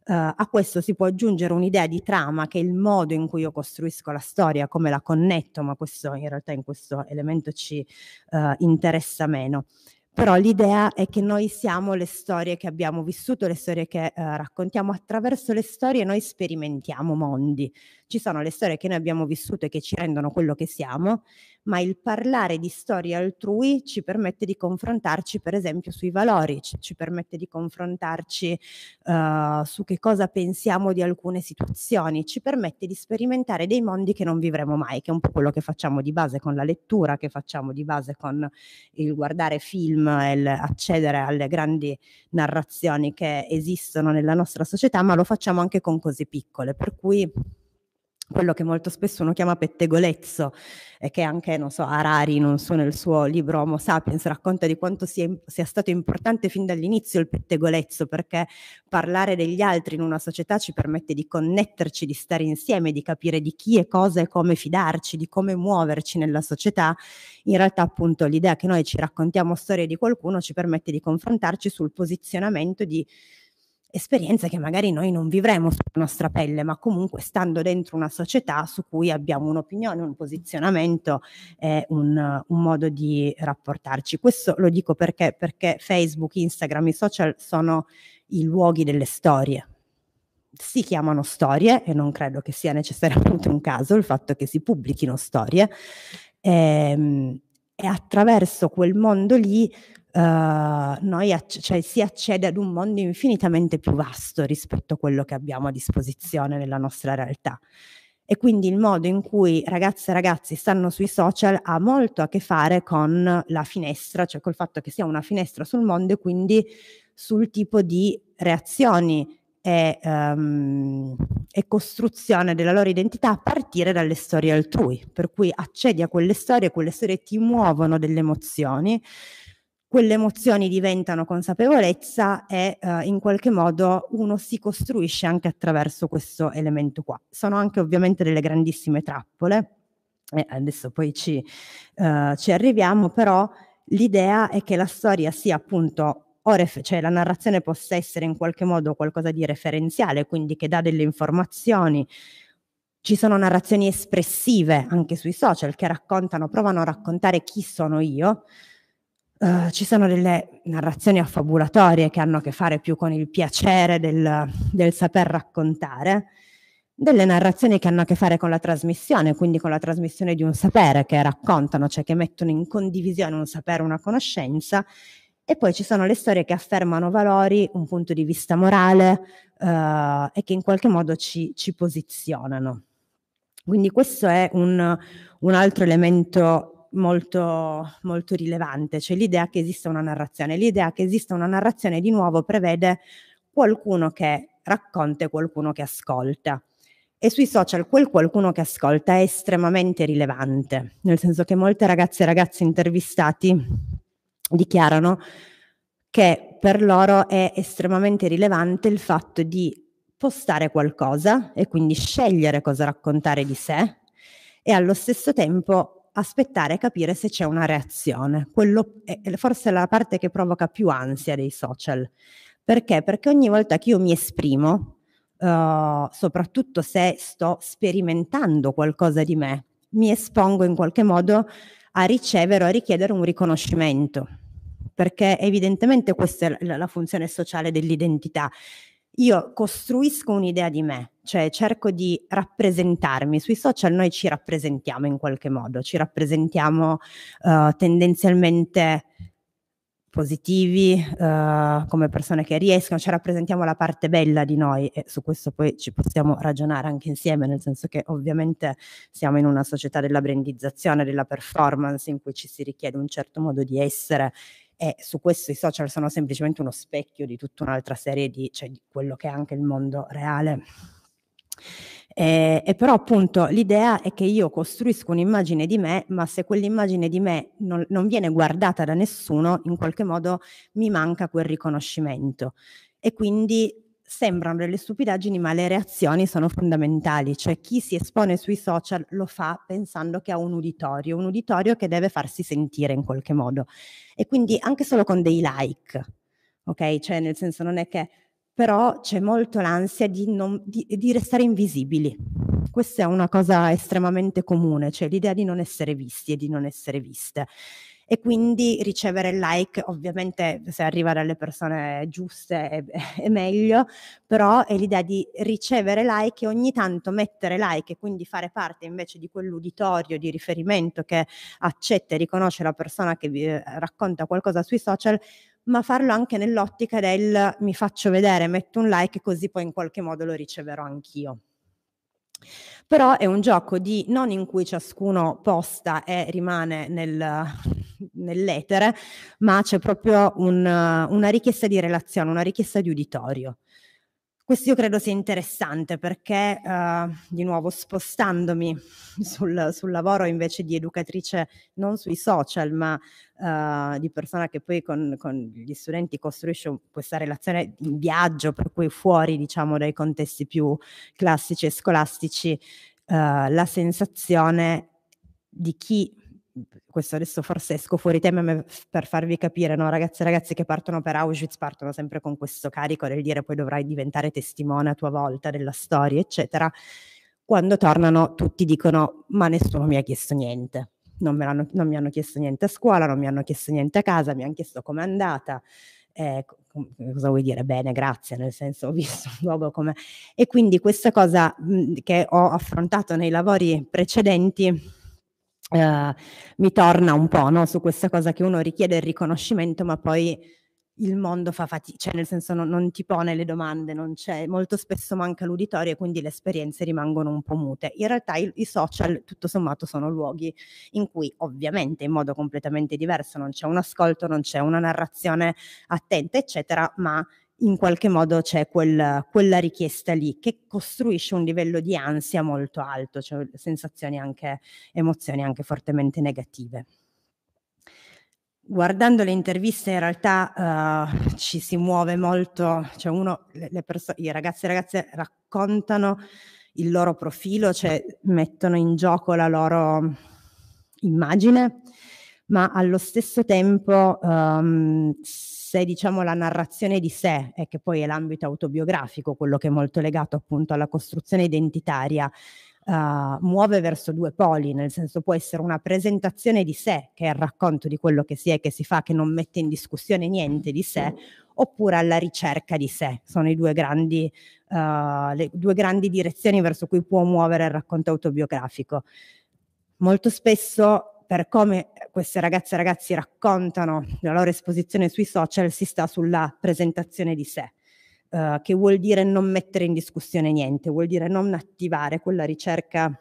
Ehm, a questo si può aggiungere un'idea di trama che è il modo in cui io costruisco la storia, come la connetto, ma questo in realtà in questo elemento ci ehm, interessa meno però l'idea è che noi siamo le storie che abbiamo vissuto, le storie che eh, raccontiamo, attraverso le storie noi sperimentiamo mondi, ci sono le storie che noi abbiamo vissuto e che ci rendono quello che siamo, ma il parlare di storie altrui ci permette di confrontarci per esempio sui valori, ci, ci permette di confrontarci uh, su che cosa pensiamo di alcune situazioni, ci permette di sperimentare dei mondi che non vivremo mai, che è un po' quello che facciamo di base con la lettura, che facciamo di base con il guardare film e accedere alle grandi narrazioni che esistono nella nostra società, ma lo facciamo anche con cose piccole, per cui quello che molto spesso uno chiama pettegolezzo e che anche, non so, Harari, non so, nel suo libro Homo sapiens racconta di quanto sia, sia, stato importante fin dall'inizio il pettegolezzo perché parlare degli altri in una società ci permette di connetterci, di stare insieme, di capire di chi e cosa e come fidarci, di come muoverci nella società. In realtà appunto l'idea che noi ci raccontiamo storie di qualcuno ci permette di confrontarci sul posizionamento di esperienze che magari noi non vivremo sulla nostra pelle, ma comunque stando dentro una società su cui abbiamo un'opinione, un posizionamento, eh, un, un, modo di rapportarci. Questo lo dico perché, perché Facebook, Instagram, i social sono i luoghi delle storie. Si chiamano storie e non credo che sia necessariamente un caso il fatto che si pubblichino storie. Ehm, e attraverso quel mondo lì Uh, noi acc- cioè, si accede ad un mondo infinitamente più vasto rispetto a quello che abbiamo a disposizione nella nostra realtà. E quindi il modo in cui ragazze e ragazzi stanno sui social ha molto a che fare con la finestra, cioè col fatto che sia una finestra sul mondo e quindi sul tipo di reazioni e, um, e costruzione della loro identità a partire dalle storie altrui. Per cui accedi a quelle storie, quelle storie ti muovono delle emozioni quelle emozioni diventano consapevolezza e eh, in qualche modo uno si costruisce anche attraverso questo elemento qua. Sono anche ovviamente delle grandissime trappole, e adesso poi ci, eh, ci arriviamo, però l'idea è che la storia sia appunto Ref- cioè la narrazione possa essere in qualche modo qualcosa di referenziale, quindi che dà delle informazioni. Ci sono narrazioni espressive anche sui social che raccontano, provano a raccontare chi sono io, eh, ci sono delle narrazioni affabulatorie che hanno a che fare più con il piacere del, del, saper raccontare, delle narrazioni che hanno a che fare con la trasmissione, quindi con la trasmissione di un sapere che raccontano, cioè che mettono in condivisione un sapere, una conoscenza, e poi ci sono le storie che affermano valori, un punto di vista morale uh, e che in qualche modo ci, ci posizionano. Quindi questo è un, un altro elemento molto, molto rilevante, cioè l'idea che esista una narrazione. L'idea che esista una narrazione di nuovo prevede qualcuno che racconta e qualcuno che ascolta. E sui social quel qualcuno che ascolta è estremamente rilevante, nel senso che molte ragazze e ragazzi intervistati dichiarano che per loro è estremamente rilevante il fatto di postare qualcosa e quindi scegliere cosa raccontare di sé e allo stesso tempo aspettare e capire se c'è una reazione. Quello è forse la parte che provoca più ansia dei social. Perché? Perché ogni volta che io mi esprimo, uh, soprattutto se sto sperimentando qualcosa di me, mi espongo in qualche modo a ricevere o a richiedere un riconoscimento. Perché evidentemente questa è la, la funzione sociale dell'identità. Io costruisco un'idea di me, cioè cerco di rappresentarmi. Sui social noi ci rappresentiamo in qualche modo, ci rappresentiamo uh, tendenzialmente positivi, uh, come persone che riescono, ci cioè rappresentiamo la parte bella di noi e su questo poi ci possiamo ragionare anche insieme, nel senso che ovviamente siamo in una società della brandizzazione, della performance in cui ci si richiede un certo modo di essere e su questo i social sono semplicemente uno specchio di tutta un'altra serie di, cioè, di quello che è anche il mondo reale. Eh, e però appunto l'idea è che io costruisco un'immagine di me, ma se quell'immagine di me non, non viene guardata da nessuno, in qualche modo mi manca quel riconoscimento. E quindi sembrano delle stupidaggini, ma le reazioni sono fondamentali, cioè chi si espone sui social lo fa pensando che ha un uditorio, un uditorio che deve farsi sentire in qualche modo. E quindi anche solo con dei like, ok? Cioè nel senso non è che però c'è molto l'ansia di, non, di, di restare invisibili. Questa è una cosa estremamente comune, cioè l'idea di non essere visti e di non essere viste e quindi ricevere il like ovviamente se arriva dalle persone giuste è, è, meglio però è l'idea di ricevere like e ogni tanto mettere like e quindi fare parte invece di quell'uditorio di riferimento che accetta e riconosce la persona che vi eh, racconta qualcosa sui social ma farlo anche nell'ottica del mi faccio vedere, metto un like così poi in qualche modo lo riceverò anch'io. Però è un gioco di non in cui ciascuno posta e rimane nel, nell'etere, ma c'è proprio un, una richiesta di relazione, una richiesta di uditorio. Questo io credo sia interessante perché, eh, di nuovo, spostandomi sul, sul, lavoro invece di educatrice non sui social, ma eh, di persona che poi con, con, gli studenti costruisce questa relazione in viaggio, per cui fuori diciamo, dai contesti più classici e scolastici, eh, la sensazione di chi questo adesso forse esco fuori tema per farvi capire, no? ragazze e ragazze che partono per Auschwitz partono sempre con questo carico del dire poi dovrai diventare testimone a tua volta della storia, eccetera. Quando tornano tutti dicono ma nessuno mi ha chiesto niente, non, non mi hanno chiesto niente a scuola, non mi hanno chiesto niente a casa, mi hanno chiesto com'è andata, eh, cosa vuoi dire? Bene, grazie, nel senso ho visto un luogo come... E quindi questa cosa mh, che ho affrontato nei lavori precedenti eh, mi torna un po' no? su questa cosa che uno richiede il riconoscimento, ma poi il mondo fa fatica, cioè nel senso non, non ti pone le domande, molto spesso manca l'uditorio e quindi le esperienze rimangono un po' mute. In realtà i, i, social tutto sommato sono luoghi in cui ovviamente in modo completamente diverso non c'è un ascolto, non c'è una narrazione attenta, eccetera, ma in qualche modo c'è quel, quella richiesta lì che costruisce un livello di ansia molto alto, cioè sensazioni anche, emozioni anche fortemente negative. Guardando le interviste in realtà uh, ci si muove molto, cioè uno, le, le perso- i ragazzi e ragazze raccontano il loro profilo, cioè mettono in gioco la loro immagine, ma allo stesso tempo um, se diciamo la narrazione di sé, e eh, che poi è l'ambito autobiografico, quello che è molto legato appunto alla costruzione identitaria, Uh, muove verso due poli, nel senso può essere una presentazione di sé, che è il racconto di quello che si è, che si fa, che non mette in discussione niente di sé, oppure alla ricerca di sé. Sono i due grandi, uh, le due grandi direzioni verso cui può muovere il racconto autobiografico. Molto spesso per come queste ragazze e ragazzi raccontano la loro esposizione sui social, si sta sulla presentazione di sé. Uh, che vuol dire non mettere in discussione niente, vuol dire non attivare quella ricerca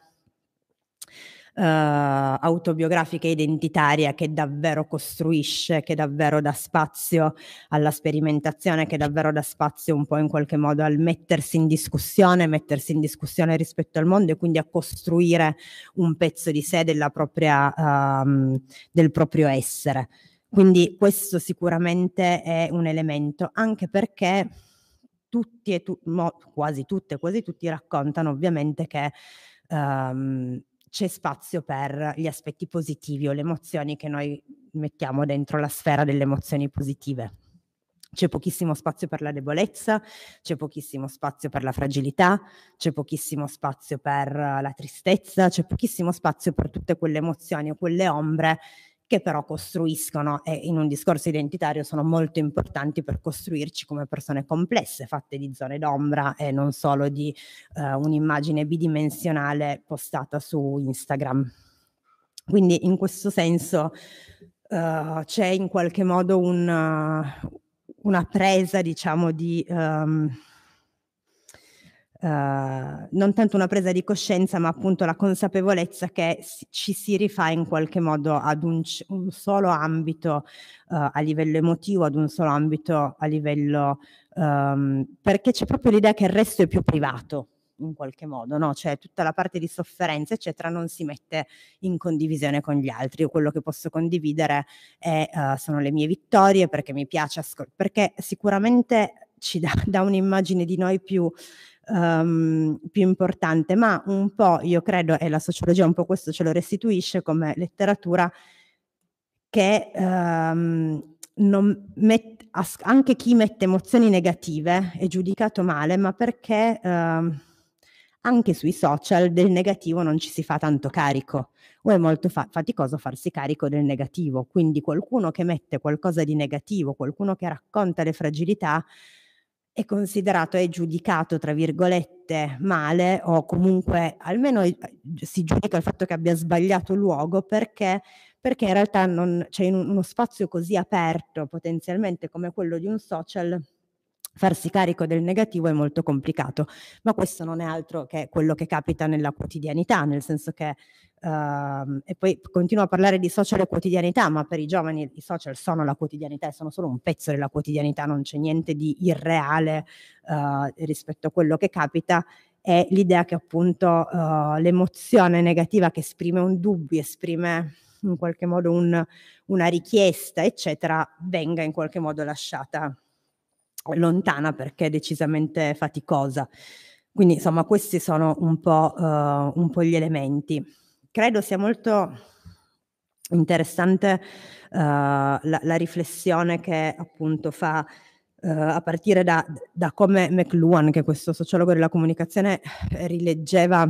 eh, autobiografica e identitaria che davvero costruisce, che davvero dà spazio alla sperimentazione, che davvero dà spazio un po' in qualche modo al mettersi in discussione, mettersi in discussione rispetto al mondo e quindi a costruire un pezzo di sé della propria, ehm, del proprio essere. Quindi questo sicuramente è un elemento, anche perché tutti e tu, mo, quasi tutte, quasi tutti raccontano ovviamente che ehm, c'è spazio per gli aspetti positivi o le emozioni che noi mettiamo dentro la sfera delle emozioni positive. C'è pochissimo spazio per la debolezza, c'è pochissimo spazio per la fragilità, c'è pochissimo spazio per la tristezza, c'è pochissimo spazio per tutte quelle emozioni o quelle ombre che però costruiscono e in un discorso identitario sono molto importanti per costruirci come persone complesse, fatte di zone d'ombra e non solo di eh, un'immagine bidimensionale postata su Instagram. Quindi in questo senso uh, c'è in qualche modo un, uh, una presa, diciamo, di... Um, eh, non tanto una presa di coscienza, ma appunto la consapevolezza che ci si rifà in qualche modo ad un, un solo ambito eh, a livello emotivo, ad un solo ambito a livello... Ehm, perché c'è proprio l'idea che il resto è più privato in qualche modo, no? cioè tutta la parte di sofferenza, eccetera, non si mette in condivisione con gli altri. Io quello che posso condividere è, uh, sono le mie vittorie perché mi piace ascoltare, perché sicuramente ci dà un'immagine di noi più um, più importante, ma un po' io credo, e la sociologia un po' questo ce lo restituisce come letteratura, che um, met, anche chi mette emozioni negative è giudicato male, ma perché um, anche sui social del negativo non ci si fa tanto carico o è molto fa- faticoso farsi carico del negativo, quindi qualcuno che mette qualcosa di negativo, qualcuno che racconta le fragilità, è considerato è giudicato, tra virgolette, male o comunque almeno eh, si giudica il fatto che abbia sbagliato luogo perché, perché in realtà non, cioè in uno spazio così aperto potenzialmente come quello di un social farsi carico del negativo è molto complicato, ma questo non è altro che quello che capita nella quotidianità, nel senso che, uh, e poi continuo a parlare di social e quotidianità, ma per i giovani i social sono la quotidianità e sono solo un pezzo della quotidianità, non c'è niente di irreale uh, rispetto a quello che capita è l'idea che appunto uh, l'emozione negativa che esprime un dubbio, esprime in qualche modo un, una richiesta, eccetera, venga in qualche modo lasciata lontana perché decisamente faticosa. Quindi insomma questi sono un po', uh, un po gli elementi. Credo sia molto interessante uh, la, la, riflessione che appunto fa uh, a partire da, da come McLuhan, che è questo sociologo della comunicazione, rileggeva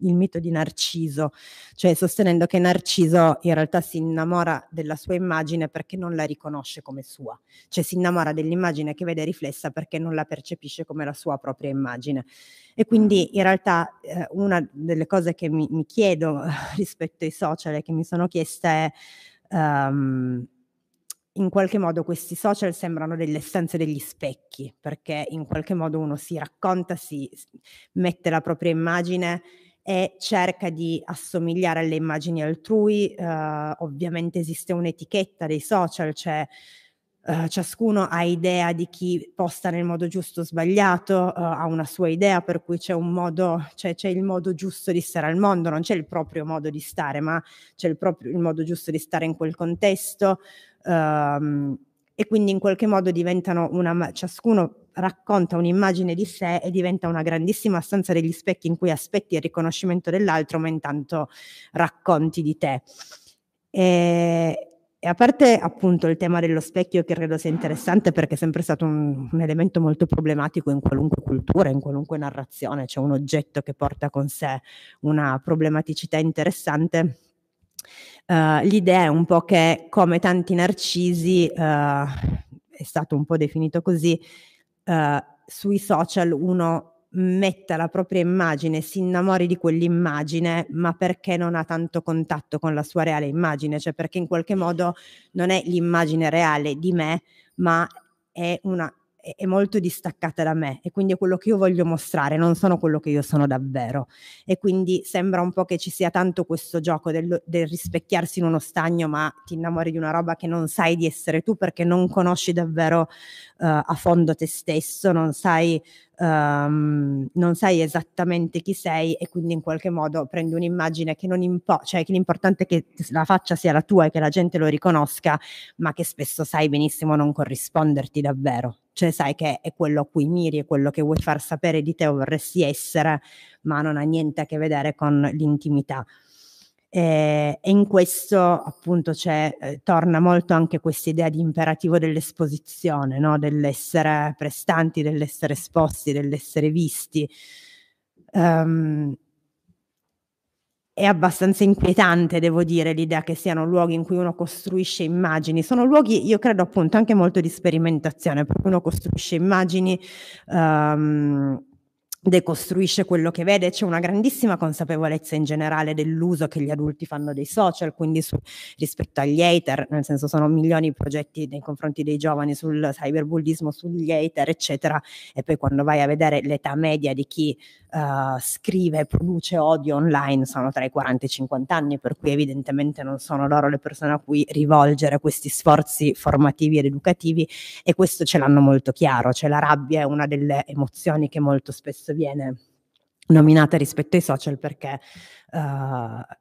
il mito di Narciso, cioè sostenendo che Narciso in realtà si innamora della sua immagine perché non la riconosce come sua, cioè si innamora dell'immagine che vede riflessa perché non la percepisce come la sua propria immagine. E quindi mm. in realtà eh, una delle cose che mi, mi, chiedo eh, rispetto ai social e che mi sono chiesta è... Um, in qualche modo questi social sembrano delle stanze degli specchi, perché in qualche modo uno si racconta, si mette la propria immagine e cerca di assomigliare alle immagini altrui. Uh, ovviamente esiste un'etichetta dei social, cioè Uh, ciascuno ha idea di chi posta nel modo giusto o sbagliato, uh, ha una sua idea, per cui c'è un modo, cioè c'è il modo giusto di stare al mondo, non c'è il proprio modo di stare, ma c'è il proprio il modo giusto di stare in quel contesto. Um, e quindi in qualche modo diventano una ciascuno racconta un'immagine di sé e diventa una grandissima stanza degli specchi in cui aspetti il riconoscimento dell'altro, ma intanto racconti di te. E, e a parte appunto il tema dello specchio che credo sia interessante perché è sempre stato un, un, elemento molto problematico in qualunque cultura, in qualunque narrazione, c'è un oggetto che porta con sé una problematicità interessante. Uh, l'idea è un po' che come tanti narcisi, uh, è stato un po' definito così, eh, sui social uno metta la propria immagine, si innamori di quell'immagine, ma perché non ha tanto contatto con la sua reale immagine, cioè perché in qualche modo non è l'immagine reale di me, ma è una è, molto distaccata da me e quindi è quello che io voglio mostrare, non sono quello che io sono davvero. E quindi sembra un po' che ci sia tanto questo gioco del, del rispecchiarsi in uno stagno, ma ti innamori di una roba che non sai di essere tu perché non conosci davvero uh, a fondo te stesso, non sai Um, non sai esattamente chi sei e quindi in qualche modo prendi un'immagine che non importa, cioè che l'importante è che la faccia sia la tua e che la gente lo riconosca, ma che spesso sai benissimo non corrisponderti davvero cioè sai che è quello a cui miri, è quello che vuoi far sapere di te o vorresti essere, ma non ha niente a che vedere con l'intimità. Eh, e in questo appunto eh, torna molto anche questa idea di imperativo dell'esposizione, no? dell'essere prestanti, dell'essere esposti, dell'essere visti. Um, è abbastanza inquietante, devo dire, l'idea che siano luoghi in cui uno costruisce immagini. Sono luoghi, io credo, appunto, anche molto di sperimentazione, perché uno costruisce immagini. Um, decostruisce quello che vede, c'è una grandissima consapevolezza in generale dell'uso che gli adulti fanno dei social, quindi su, rispetto agli hater, nel senso sono milioni i progetti nei confronti dei giovani sul cyberbullismo, sugli hater, eccetera, e poi quando vai a vedere l'età media di chi uh, scrive e produce odio online sono tra i 40 e i 50 anni, per cui evidentemente non sono loro le persone a cui rivolgere questi sforzi formativi ed educativi e questo ce l'hanno molto chiaro, cioè la rabbia è una delle emozioni che molto spesso viene nominata rispetto ai social perché uh,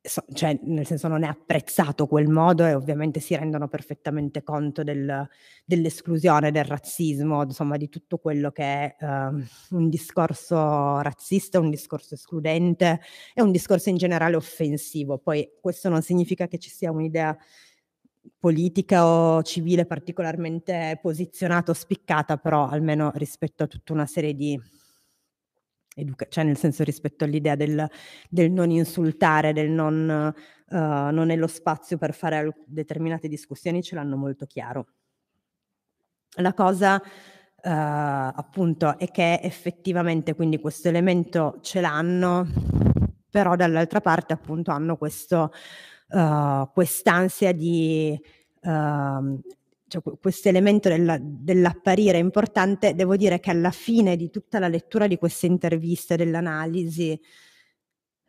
So, cioè, nel senso non è apprezzato quel modo e ovviamente si rendono perfettamente conto del, dell'esclusione, del razzismo, insomma di tutto quello che è eh, un discorso razzista, un discorso escludente e un discorso in generale offensivo. Poi questo non significa che ci sia un'idea politica o civile particolarmente posizionata o spiccata, però almeno rispetto a tutta una serie di educa- cioè nel senso rispetto all'idea del, del non insultare, del non, uh, non è lo spazio per fare al- determinate discussioni, ce l'hanno molto chiaro. La cosa uh, appunto è che effettivamente quindi questo elemento ce l'hanno, però dall'altra parte appunto hanno questo, uh, quest'ansia di... Uh, cioè, questo elemento della, dell'apparire è importante, devo dire che alla fine di tutta la lettura di queste interviste, dell'analisi,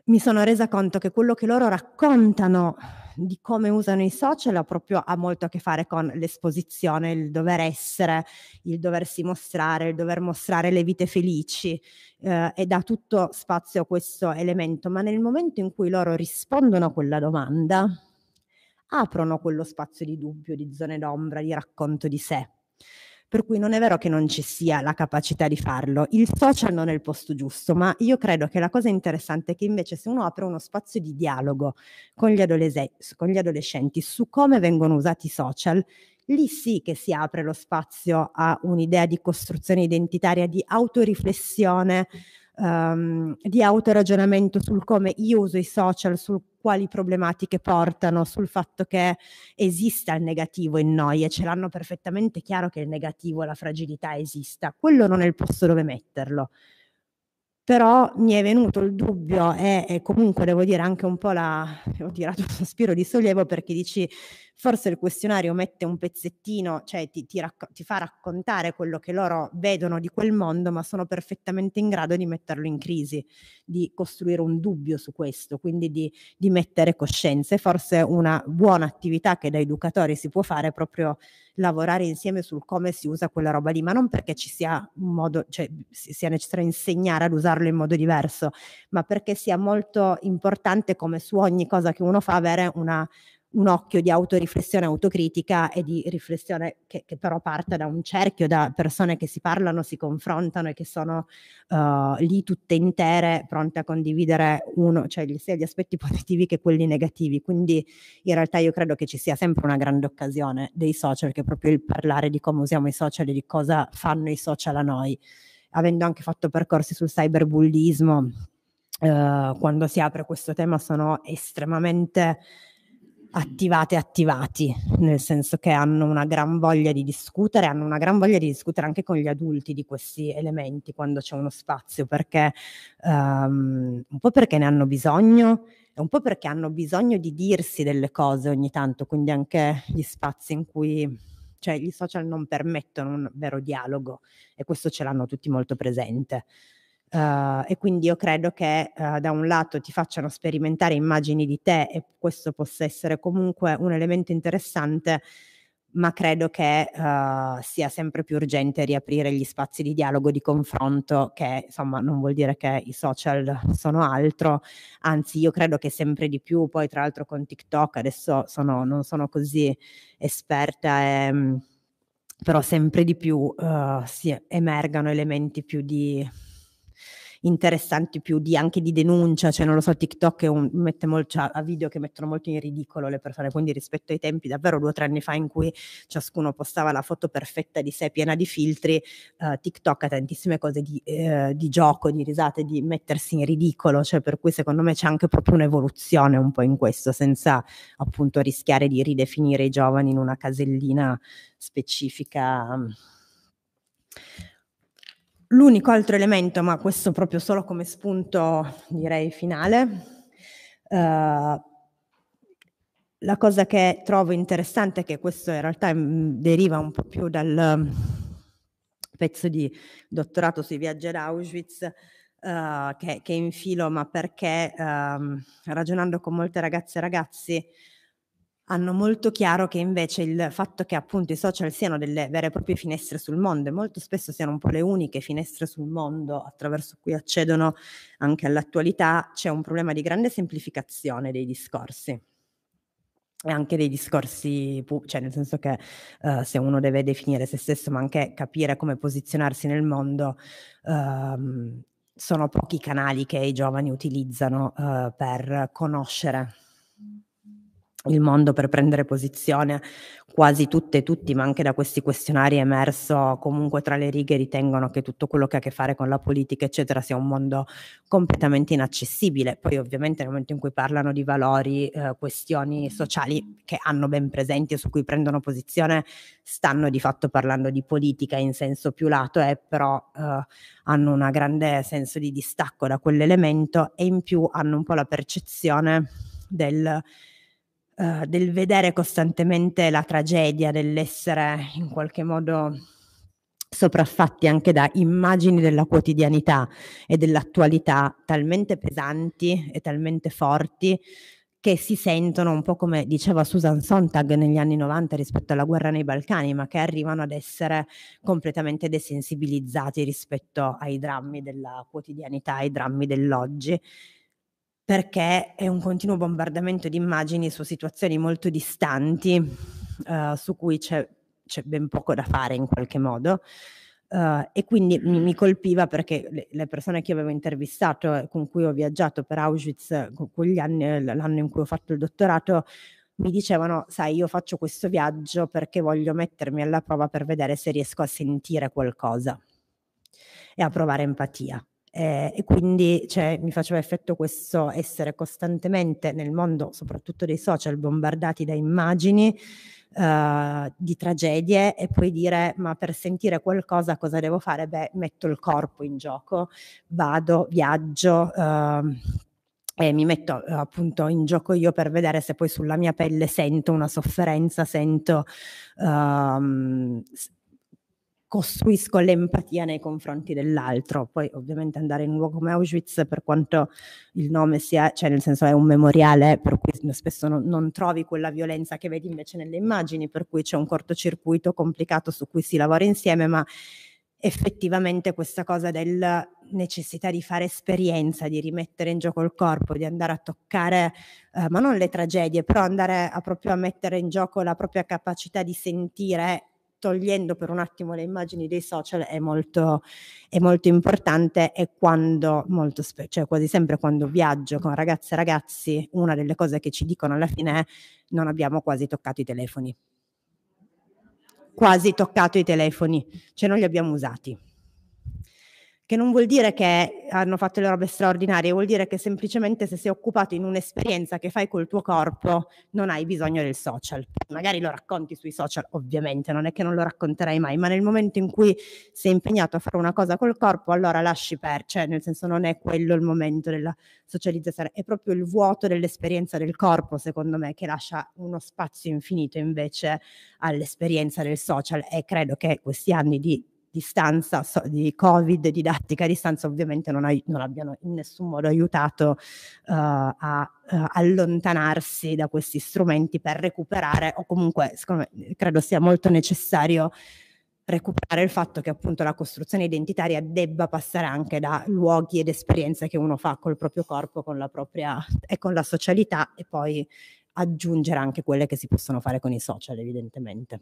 mi sono resa conto che quello che loro raccontano di come usano i social ha proprio ha molto a che fare con l'esposizione, il dover essere, il doversi mostrare, il dover mostrare le vite felici eh, e dà tutto spazio a questo elemento. Ma nel momento in cui loro rispondono a quella domanda, aprono quello spazio di dubbio, di zone d'ombra, di racconto di sé. Per cui non è vero che non ci sia la capacità di farlo, il social non è il posto giusto, ma io credo che la cosa interessante è che invece se uno apre uno spazio di dialogo con gli, adolesc- con gli adolescenti su come vengono usati i social, lì sì che si apre lo spazio a un'idea di costruzione identitaria, di autoriflessione, um, di autoragionamento sul come io uso i social, sul quali problematiche portano sul fatto che esista il negativo in noi e ce l'hanno perfettamente chiaro che il negativo, la fragilità esista. Quello non è il posto dove metterlo. Però mi è venuto il dubbio e, e comunque devo dire anche un po' la... ho tirato un sospiro di sollievo perché dici forse il questionario mette un pezzettino, cioè ti, ti, racco- ti fa raccontare quello che loro vedono di quel mondo, ma sono perfettamente in grado di metterlo in crisi, di costruire un dubbio su questo, quindi di, di mettere coscienza. E forse una buona attività che da educatori si può fare è proprio lavorare insieme sul come si usa quella roba lì, ma non perché ci sia un modo, cioè sia necessario insegnare ad usarlo in modo diverso, ma perché sia molto importante come su ogni cosa che uno fa avere una un occhio di autoriflessione autocritica e di riflessione che, che però parte da un cerchio, da persone che si parlano, si confrontano e che sono uh, lì tutte intere, pronte a condividere uno, cioè sia gli aspetti positivi che quelli negativi. Quindi in realtà io credo che ci sia sempre una grande occasione dei social, che è proprio il parlare di come usiamo i social e di cosa fanno i social a noi. Avendo anche fatto percorsi sul cyberbullismo, uh, quando si apre questo tema sono estremamente attivate attivati, nel senso che hanno una gran voglia di discutere, hanno una gran voglia di discutere anche con gli adulti di questi elementi quando c'è uno spazio, perché um, un po' perché ne hanno bisogno e un po' perché hanno bisogno di dirsi delle cose ogni tanto, quindi anche gli spazi in cui cioè gli social non permettono un vero dialogo e questo ce l'hanno tutti molto presente. Uh, e quindi io credo che uh, da un lato ti facciano sperimentare immagini di te e questo possa essere comunque un elemento interessante, ma credo che uh, sia sempre più urgente riaprire gli spazi di dialogo, di confronto, che insomma non vuol dire che i social sono altro, anzi io credo che sempre di più, poi tra l'altro con TikTok adesso sono, non sono così esperta e, ehm, però sempre di più uhm, si emergano elementi più di interessanti più di, anche di denuncia, cioè non lo so, TikTok un, mette molto, cioè, ha video che mettono molto in ridicolo le persone, quindi rispetto ai tempi davvero due o tre anni fa in cui ciascuno postava la foto perfetta di sé piena di filtri, eh, TikTok ha tantissime cose di, eh, di, gioco, di risate, di mettersi in ridicolo, cioè per cui secondo me c'è anche proprio un'evoluzione un po' in questo, senza appunto rischiare di ridefinire i giovani in una casellina specifica. L'unico altro elemento, ma questo proprio solo come spunto direi finale, eh, la cosa che trovo interessante, che questo in realtà mm, deriva un po' più dal mm, pezzo di dottorato sui viaggi ad Auschwitz, eh, che, che infilo, ma perché eh, ragionando con molte ragazze e ragazzi hanno molto chiaro che invece il fatto che appunto i social siano delle vere e proprie finestre sul mondo e molto spesso siano un po' le uniche finestre sul mondo attraverso cui accedono anche all'attualità, c'è un problema di grande semplificazione dei discorsi e anche dei discorsi, cioè nel senso che uh, se uno deve definire se stesso ma anche capire come posizionarsi nel mondo, uh, sono pochi canali che i giovani utilizzano uh, per conoscere il mondo per prendere posizione, quasi tutte e tutti, ma anche da questi questionari è emerso comunque tra le righe ritengono che tutto quello che ha a che fare con la politica, eccetera, sia un mondo completamente inaccessibile. Poi ovviamente nel momento in cui parlano di valori, eh, questioni sociali che hanno ben presenti e su cui prendono posizione, stanno di fatto parlando di politica in senso più lato, eh, però eh, hanno un grande senso di distacco da quell'elemento e in più hanno un po' la percezione del eh, del vedere costantemente la tragedia, dell'essere in qualche modo sopraffatti anche da immagini della quotidianità e dell'attualità talmente pesanti e talmente forti che si sentono un po' come diceva Susan Sontag negli anni 90 rispetto alla guerra nei Balcani, ma che arrivano ad essere completamente desensibilizzati rispetto ai drammi della quotidianità, ai drammi dell'oggi perché è un continuo bombardamento di immagini su situazioni molto distanti, uh, su cui c'è, c'è, ben poco da fare in qualche modo. Uh, e quindi mi, mi colpiva perché le, le, persone che io avevo intervistato, e eh, con cui ho viaggiato per Auschwitz, con, con gli anni, l'anno in cui ho fatto il dottorato, mi dicevano, sai, io faccio questo viaggio perché voglio mettermi alla prova per vedere se riesco a sentire qualcosa e a provare empatia. Eh, e quindi cioè, mi faceva effetto questo essere costantemente nel mondo, soprattutto dei social, bombardati da immagini eh, di tragedie e poi dire ma per sentire qualcosa cosa devo fare? Beh, metto il corpo in gioco, vado, viaggio. Eh, e mi metto eh, appunto in gioco io per vedere se poi sulla mia pelle sento una sofferenza, sento um, costruisco l'empatia nei confronti dell'altro. Poi ovviamente andare in un luogo come Auschwitz, per quanto il nome sia, cioè nel senso è un memoriale, per cui spesso non, non trovi quella violenza che vedi invece nelle immagini, per cui c'è un cortocircuito complicato su cui si lavora insieme, ma effettivamente questa cosa della necessità di fare esperienza, di rimettere in gioco il corpo, di andare a toccare, eh, ma non le tragedie, però andare a proprio a mettere in gioco la propria capacità di sentire togliendo per un attimo le immagini dei social è molto, è molto importante e quando, molto spe- cioè quasi sempre quando viaggio con ragazze e ragazzi, una delle cose che ci dicono alla fine è non abbiamo quasi toccato i telefoni. Quasi toccato i telefoni, cioè non li abbiamo usati che non vuol dire che hanno fatto le robe straordinarie, vuol dire che semplicemente se sei occupato in un'esperienza che fai col tuo corpo non hai bisogno del social. Magari lo racconti sui social, ovviamente, non è che non lo racconterai mai, ma nel momento in cui sei impegnato a fare una cosa col corpo, allora lasci per, cioè nel senso non è quello il momento della socializzazione, è proprio il vuoto dell'esperienza del corpo, secondo me, che lascia uno spazio infinito invece all'esperienza del social e credo che questi anni di distanza, so, di Covid, didattica a distanza, ovviamente non, ai- non abbiano in nessun modo aiutato uh, a uh, allontanarsi da questi strumenti per recuperare, o comunque, secondo me, credo sia molto necessario recuperare il fatto che appunto la costruzione identitaria debba passare anche da luoghi ed esperienze che uno fa col proprio corpo, con la propria e con la socialità e poi aggiungere anche quelle che si possono fare con i social, evidentemente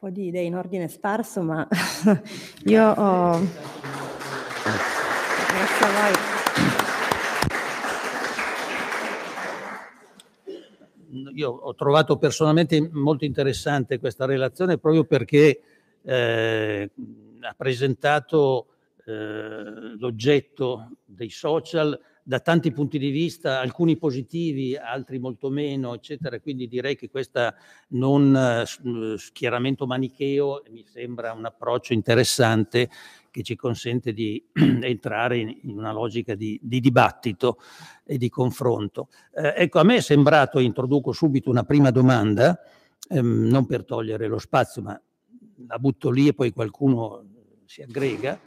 po' di idee in ordine sparso, ma io ho... Grazie a voi. Io ho trovato personalmente molto interessante questa relazione proprio perché eh, ha presentato eh, l'oggetto dei social da tanti punti di vista, alcuni positivi, altri molto meno, eccetera. Quindi direi che questo non mm, schieramento manicheo mi sembra un approccio interessante che ci consente di entrare in, una logica di, di dibattito e di confronto. Eh, ecco, a me è sembrato, introduco subito una prima domanda, ehm, non per togliere lo spazio, ma la butto lì e poi qualcuno si aggrega,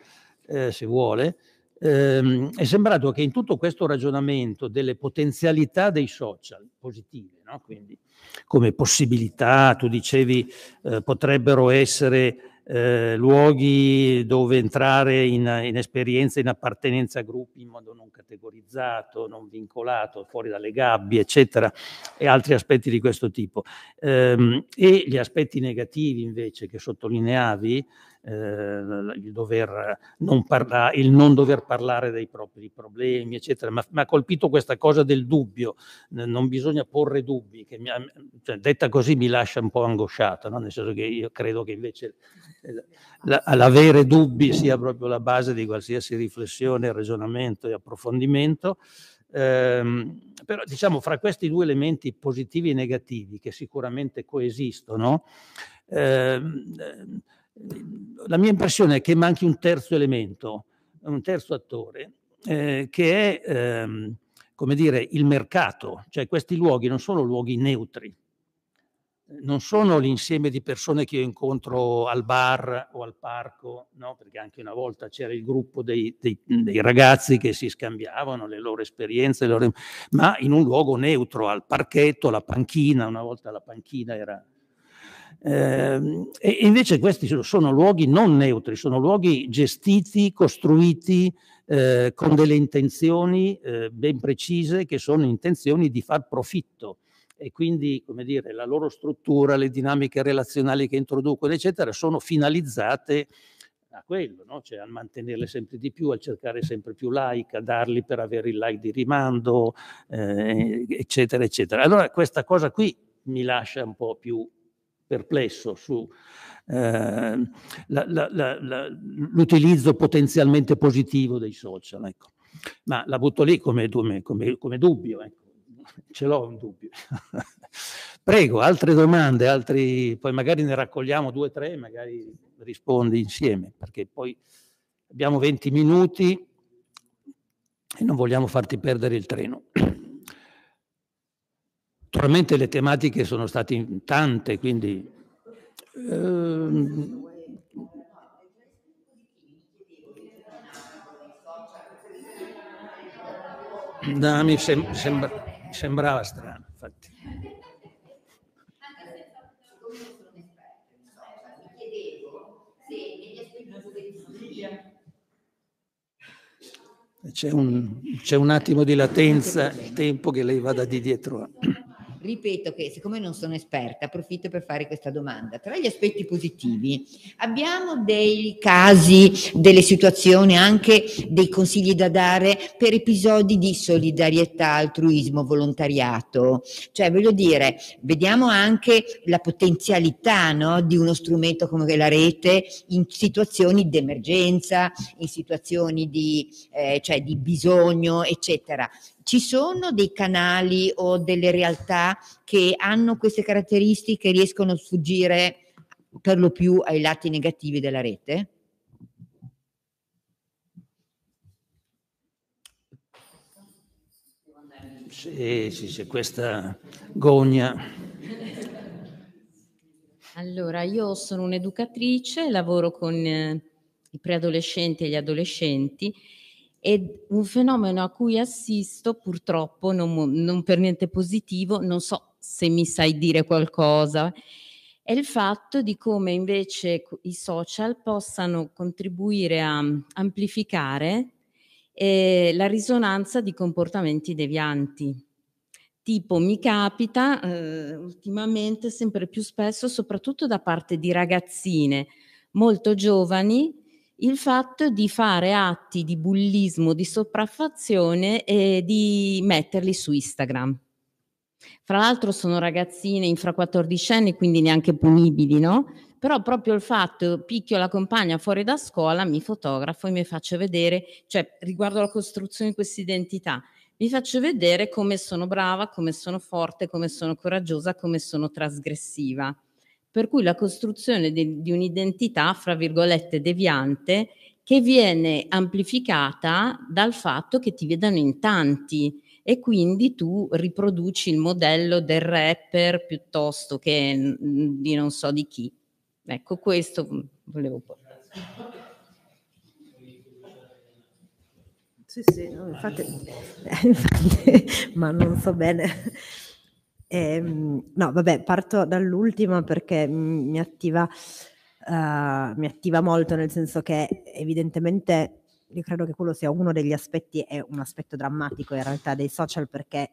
eh, se vuole ehm, è sembrato che in tutto questo ragionamento delle potenzialità dei social positive, no? quindi come possibilità, tu dicevi, eh, potrebbero essere eh, luoghi dove entrare in, in, esperienza, in appartenenza a gruppi in modo non categorizzato, non vincolato, fuori dalle gabbie, eccetera, e altri aspetti di questo tipo. Ehm, e gli aspetti negativi invece che sottolineavi, Ehm, il, dover non parlare, il non dover parlare dei propri problemi, eccetera. Ma mi ha colpito questa cosa del dubbio, non bisogna porre dubbi, che ha, cioè, detta così mi lascia un po' angosciato, no? nel senso che io credo che invece eh, l'avere dubbi sia proprio la base di qualsiasi riflessione, ragionamento e approfondimento. Eh, però diciamo fra questi due elementi positivi e negativi che sicuramente coesistono, eh, la mia impressione è che manchi un terzo elemento, un terzo attore, eh, che è, ehm, come dire, il mercato. Cioè questi luoghi non sono luoghi neutri, non sono l'insieme di persone che io incontro al bar o al parco, no? perché anche una volta c'era il gruppo dei, dei, dei ragazzi che si scambiavano le loro esperienze, le loro... ma in un luogo neutro, al parchetto, alla panchina, una volta la panchina era eh, e invece questi sono luoghi non neutri, sono luoghi gestiti, costruiti eh, con delle intenzioni eh, ben precise che sono intenzioni di far profitto e quindi come dire, la loro struttura, le dinamiche relazionali che introducono, eccetera, sono finalizzate a quello, no? cioè a mantenerle sempre di più, a cercare sempre più like, a darli per avere il like di rimando, eh, eccetera, eccetera. Allora questa cosa qui mi lascia un po' più perplesso su eh, potenzialmente positivo dei social. Ecco. Ma la butto lì come, come, come dubbio, ecco. ce l'ho un dubbio. Prego, altre domande, altri... poi magari ne raccogliamo due o tre, magari rispondi insieme, perché poi abbiamo 20 minuti e non vogliamo farti perdere il treno. Naturalmente le tematiche sono state tante, quindi... Ehm, no, mi sem- sembra- sembrava strano, infatti. C'è un, c'è un attimo di latenza, il tempo che lei vada di dietro a ripeto che siccome non sono esperta, approfitto per fare questa domanda. Tra gli aspetti positivi abbiamo dei casi, delle situazioni, anche dei consigli da dare per episodi di solidarietà, altruismo, volontariato. Cioè, voglio dire, vediamo anche la potenzialità no, di uno strumento come la rete in situazioni di emergenza, in situazioni di, eh, cioè di bisogno, eccetera. Ci sono dei canali o delle realtà che hanno queste caratteristiche e riescono a sfuggire per lo più ai lati negativi della rete? Sì, sì, c'è questa gogna. Allora, io sono un'educatrice, lavoro con eh, i preadolescenti e gli adolescenti è un fenomeno a cui assisto purtroppo non, non per niente positivo, non so se mi sai dire qualcosa, è il fatto di come invece i social possano contribuire a mm, amplificare eh, la risonanza di comportamenti devianti. Tipo mi capita eh, ultimamente sempre più spesso, soprattutto da parte di ragazzine molto giovani, il fatto di fare atti di bullismo, di sopraffazione e di metterli su Instagram. Fra l'altro sono ragazzine infra 14 anni, quindi neanche punibili, no? Però proprio il fatto, picchio la compagna fuori da scuola, mi fotografo e mi faccio vedere, cioè riguardo la costruzione di questa identità, mi faccio vedere come sono brava, come sono forte, come sono coraggiosa, come sono trasgressiva per cui la costruzione di, di un'identità, fra virgolette, deviante, che viene amplificata dal fatto che ti vedano in tanti e quindi tu riproduci il modello del rapper piuttosto che mm, mm, di non so di chi. Ecco, questo volevo portare. Sì, sì, no, infatti, infatti, ma non so bene eh, no, vabbè, parto dall'ultima perché mi attiva, uh, mi attiva molto, nel senso che evidentemente io credo che quello sia uno degli aspetti, è un aspetto drammatico in realtà dei social perché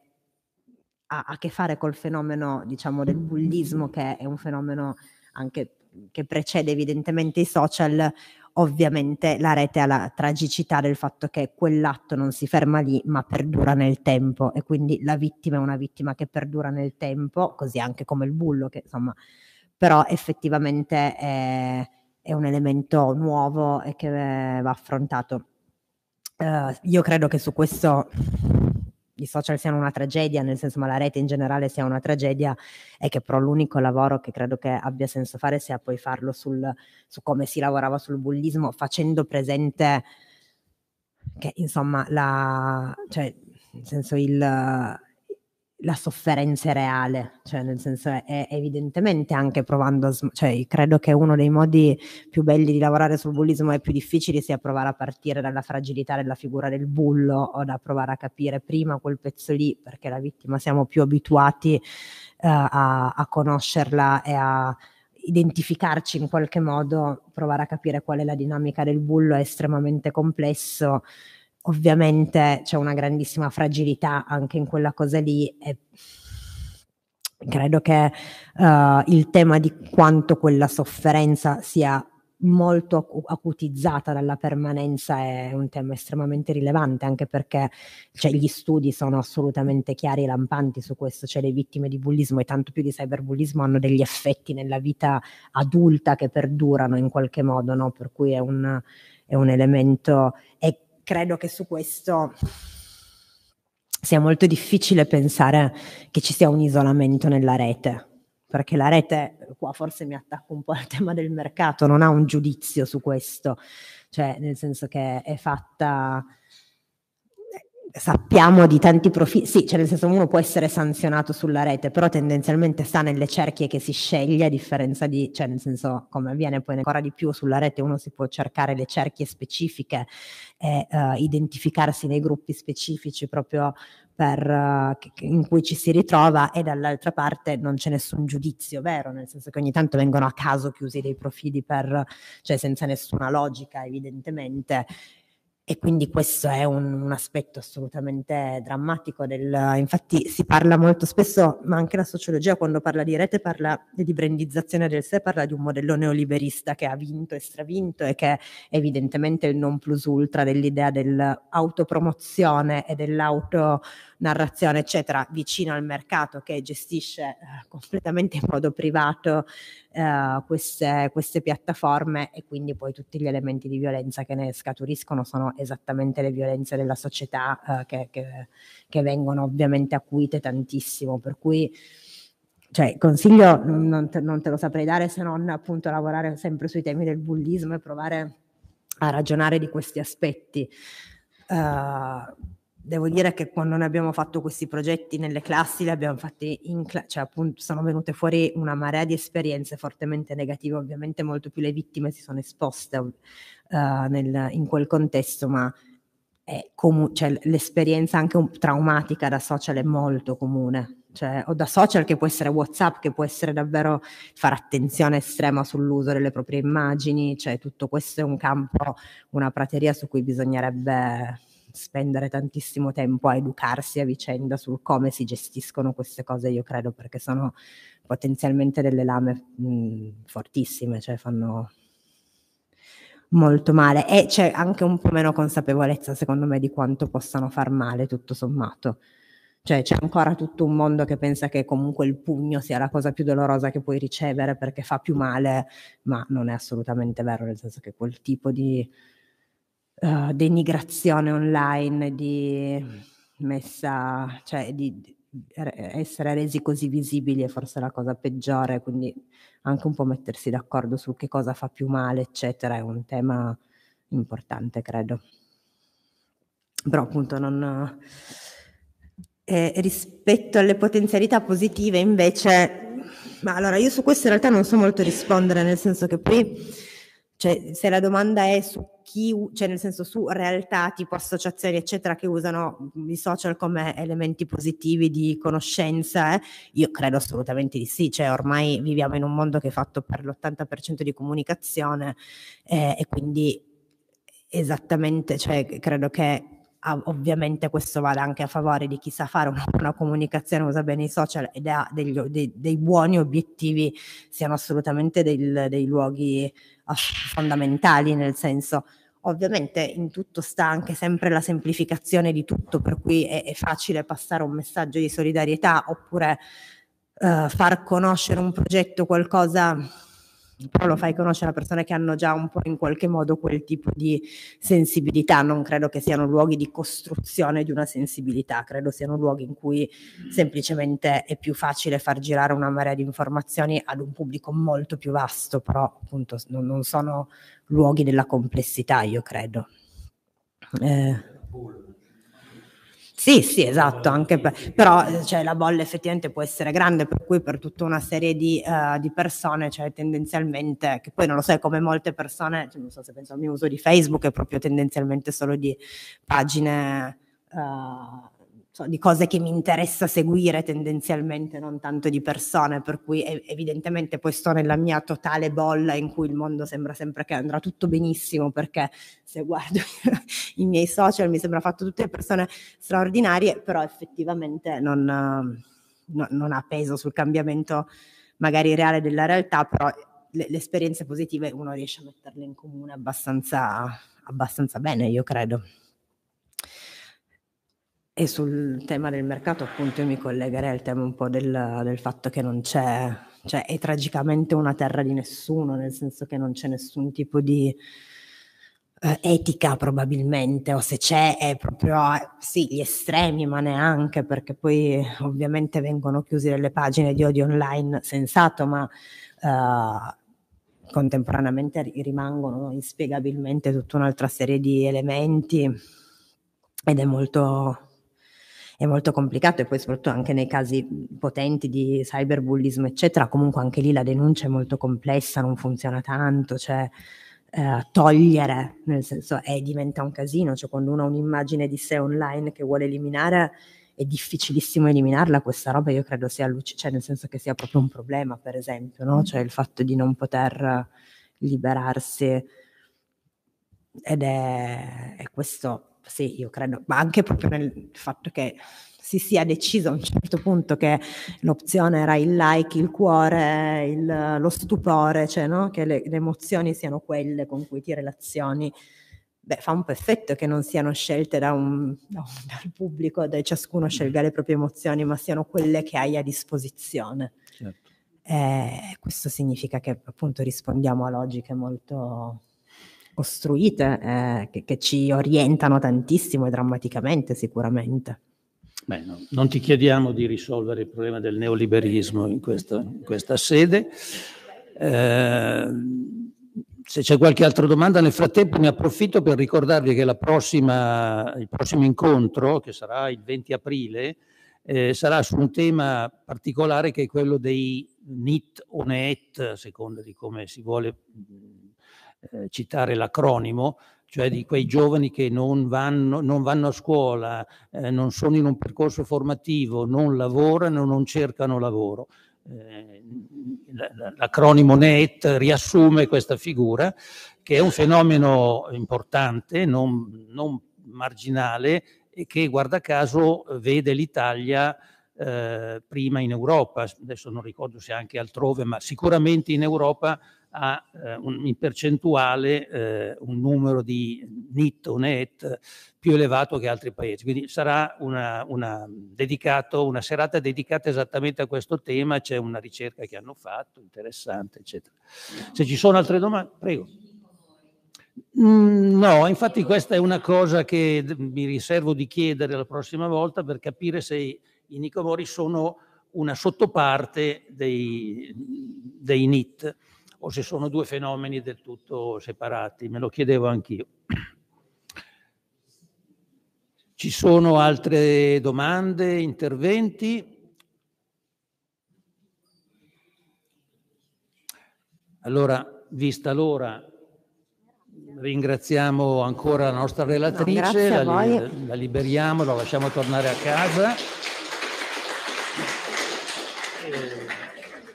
ha a che fare col fenomeno, diciamo, del bullismo che è un fenomeno anche che precede evidentemente i social, ovviamente la rete ha la tragicità del fatto che quell'atto non si ferma lì ma perdura nel tempo e quindi la vittima è una vittima che perdura nel tempo, così anche come il bullo che insomma però effettivamente è, è un elemento nuovo e che va affrontato. Uh, io credo che su questo i social siano una tragedia, nel senso ma la rete in generale sia una tragedia, è che però l'unico lavoro che credo che abbia senso fare sia poi farlo sul, su come si lavorava sul bullismo, facendo presente che insomma la, cioè, nel senso il, la sofferenza è reale, cioè nel senso è, evidentemente anche provando, a sm- cioè credo che uno dei modi più belli di lavorare sul bullismo e più difficili sia provare a partire dalla fragilità della figura del bullo o da provare a capire prima quel pezzo lì perché la vittima siamo più abituati eh, a, a conoscerla e a identificarci in qualche modo, provare a capire qual è la dinamica del bullo è estremamente complesso ovviamente c'è una grandissima fragilità anche in quella cosa lì e credo che uh, il tema di quanto quella sofferenza sia molto acutizzata dalla permanenza è un tema estremamente rilevante anche perché cioè, gli studi sono assolutamente chiari e lampanti su questo, cioè le vittime di bullismo e tanto più di cyberbullismo hanno degli effetti nella vita adulta che perdurano in qualche modo, no? per cui è un, è un elemento... È credo che su questo sia molto difficile pensare che ci sia un isolamento nella rete, perché la rete, qua forse mi attacco un po' al tema del mercato, non ha un giudizio su questo, cioè nel senso che è fatta sappiamo di tanti profili, sì, cioè nel senso uno può essere sanzionato sulla rete, però tendenzialmente sta nelle cerchie che si sceglie, a differenza di, cioè nel senso come avviene poi ancora di più sulla rete, uno si può cercare le cerchie specifiche e uh, identificarsi nei gruppi specifici proprio per, uh, in cui ci si ritrova e dall'altra parte non c'è nessun giudizio vero, nel senso che ogni tanto vengono a caso chiusi dei profili per, cioè senza nessuna logica evidentemente e quindi questo è un, un aspetto assolutamente drammatico. Del, infatti si parla molto spesso, ma anche la sociologia quando parla di rete parla di brandizzazione del sé, parla di un modello neoliberista che ha vinto e stravinto e che è evidentemente il non plus ultra dell'idea dell'autopromozione e dell'auto narrazione, eccetera, vicino al mercato che gestisce eh, completamente in modo privato eh, queste, queste piattaforme e quindi poi tutti gli elementi di violenza che ne scaturiscono sono esattamente le violenze della società eh, che, che, che vengono ovviamente acuite tantissimo, per cui cioè, consiglio non te, non te, lo saprei dare se non appunto lavorare sempre sui temi del bullismo e provare a ragionare di questi aspetti. Uh, devo dire che quando noi abbiamo fatto questi progetti nelle classi, li abbiamo fatti in classe, cioè appunto sono venute fuori una marea di esperienze fortemente negative, ovviamente molto più le vittime si sono esposte uh, nel, in quel contesto, ma comu- cioè, l'esperienza anche un- traumatica da social è molto comune. Cioè, o da social che può essere Whatsapp, che può essere davvero fare attenzione estrema sull'uso delle proprie immagini, cioè tutto questo è un campo, una prateria su cui bisognerebbe spendere tantissimo tempo a educarsi a vicenda sul come si gestiscono queste cose, io credo, perché sono potenzialmente delle lame mh, mhmm, fortissime, cioè fanno molto male e c'è anche un po' meno consapevolezza secondo me di quanto possano far male tutto sommato. Cioè c'è ancora tutto un mondo che pensa che comunque il pugno sia la cosa più dolorosa che puoi ricevere perché fa più male, ma non è assolutamente vero, nel senso che quel tipo di uh, denigrazione online, di messa, cioè di essere resi così visibili è forse la cosa peggiore, quindi anche un po' mettersi d'accordo su che cosa fa più male, eccetera, è un tema importante, credo. Però appunto non... Eh, rispetto alle potenzialità positive invece, ma allora io su questo in realtà non so molto rispondere, nel senso che poi cioè, se la domanda è su chi, cioè nel senso su realtà tipo associazioni eccetera che usano i social come elementi positivi di conoscenza, eh, io credo assolutamente di sì, cioè ormai viviamo in un mondo che è fatto per l'80% di comunicazione eh, e quindi esattamente, cioè credo che ovviamente questo vale anche a favore di chi sa fare una, una comunicazione, usa bene i social ed ha degli, dei, dei, buoni obiettivi, siano assolutamente del, dei luoghi fondamentali, nel senso ovviamente in tutto sta anche sempre la semplificazione di tutto, per cui è, è facile passare un messaggio di solidarietà oppure eh, far conoscere un progetto, qualcosa però lo fai conoscere a persone che hanno già un po' in qualche modo quel tipo di sensibilità, non credo che siano luoghi di costruzione di una sensibilità, credo siano luoghi in cui semplicemente è più facile far girare una marea di informazioni ad un pubblico molto più vasto, però appunto non, non sono luoghi della complessità, io credo. Eh. Sì, sì, esatto, anche per, però cioè, la bolla effettivamente può essere grande, per cui per tutta una serie di, uh, di persone, cioè tendenzialmente, che poi non lo so, come molte persone, cioè, non so se penso al mio uso di Facebook, è proprio tendenzialmente solo di pagine... Uh, so, di cose che mi interessa seguire tendenzialmente, non tanto di persone, per cui evidentemente poi sto nella mia totale bolla in cui il mondo sembra sempre che andrà tutto benissimo, perché se guardo i miei social mi sembra fatto tutte persone straordinarie, però effettivamente non, no, non ha peso sul cambiamento magari reale della realtà, però le, le, esperienze positive uno riesce a metterle in comune abbastanza, abbastanza bene, io credo. E sul tema del mercato, appunto, io mi collegherei al tema un po' del, del, fatto che non c'è, cioè è tragicamente una terra di nessuno, nel senso che non c'è nessun tipo di eh, etica probabilmente, o se c'è è proprio eh, sì, gli estremi, ma neanche, perché poi ovviamente vengono chiuse delle pagine di odio online sensato, ma eh, contemporaneamente rimangono inspiegabilmente tutta un'altra serie di elementi ed è molto è molto complicato e poi soprattutto anche nei casi potenti di cyberbullismo, eccetera, comunque anche lì la denuncia è molto complessa, non funziona tanto, cioè eh, togliere, nel senso eh, diventa un casino, cioè quando uno ha un'immagine di sé online che vuole eliminare è difficilissimo eliminarla questa roba, io credo sia luce, cioè nel senso che sia proprio un problema, per esempio, no? Mm. Cioè il fatto di non poter liberarsi ed è, è questo sì, io credo, ma anche proprio nel fatto che si sia deciso a un certo punto che l'opzione era il like, il cuore, il, lo stupore, cioè no? che le, le, emozioni siano quelle con cui ti relazioni. Beh, fa un po' effetto che non siano scelte da un, no, dal pubblico, da ciascuno mm. scelga le proprie emozioni, ma siano quelle che hai a disposizione. Certo. Eh, questo significa che appunto rispondiamo a logiche molto costruite eh, che, che, ci orientano tantissimo e drammaticamente sicuramente. Beh, no, non ti chiediamo di risolvere il problema del neoliberismo in questa, in questa sede. Eh, se c'è qualche altra domanda, nel frattempo mi approfitto per ricordarvi che prossima, il prossimo incontro, che sarà il 20 aprile, eh, sarà su un tema particolare che è quello dei NIT o NET, a seconda di come si vuole eh, citare l'acronimo, cioè di quei giovani che non vanno, non vanno a scuola, eh, non sono in un percorso formativo, non lavorano, non cercano lavoro. Eh, l'acronimo NET riassume questa figura, che è un fenomeno importante, non, non marginale, e che guarda caso vede l'Italia eh, prima in Europa, adesso non ricordo se anche altrove, ma sicuramente in Europa ha eh, un, in percentuale eh, un numero di NIT o NET più elevato che altri paesi. Quindi sarà una, una, dedicato, una serata dedicata esattamente a questo tema, c'è una ricerca che hanno fatto, interessante, eccetera. Se ci sono altre domande, prego. Mm, no, infatti questa è una cosa che mi riservo di chiedere la prossima volta per capire se i nicomori sono una sottoparte dei, dei NIT o se sono due fenomeni del tutto separati, me lo chiedevo anch'io. Ci sono altre domande, interventi? Allora, vista l'ora, ringraziamo ancora la nostra relatrice, no, la, li- la, liberiamo, la lasciamo tornare a casa. E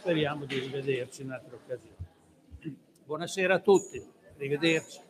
speriamo di rivederci in altre occasioni. Buonasera a tutti, arrivederci.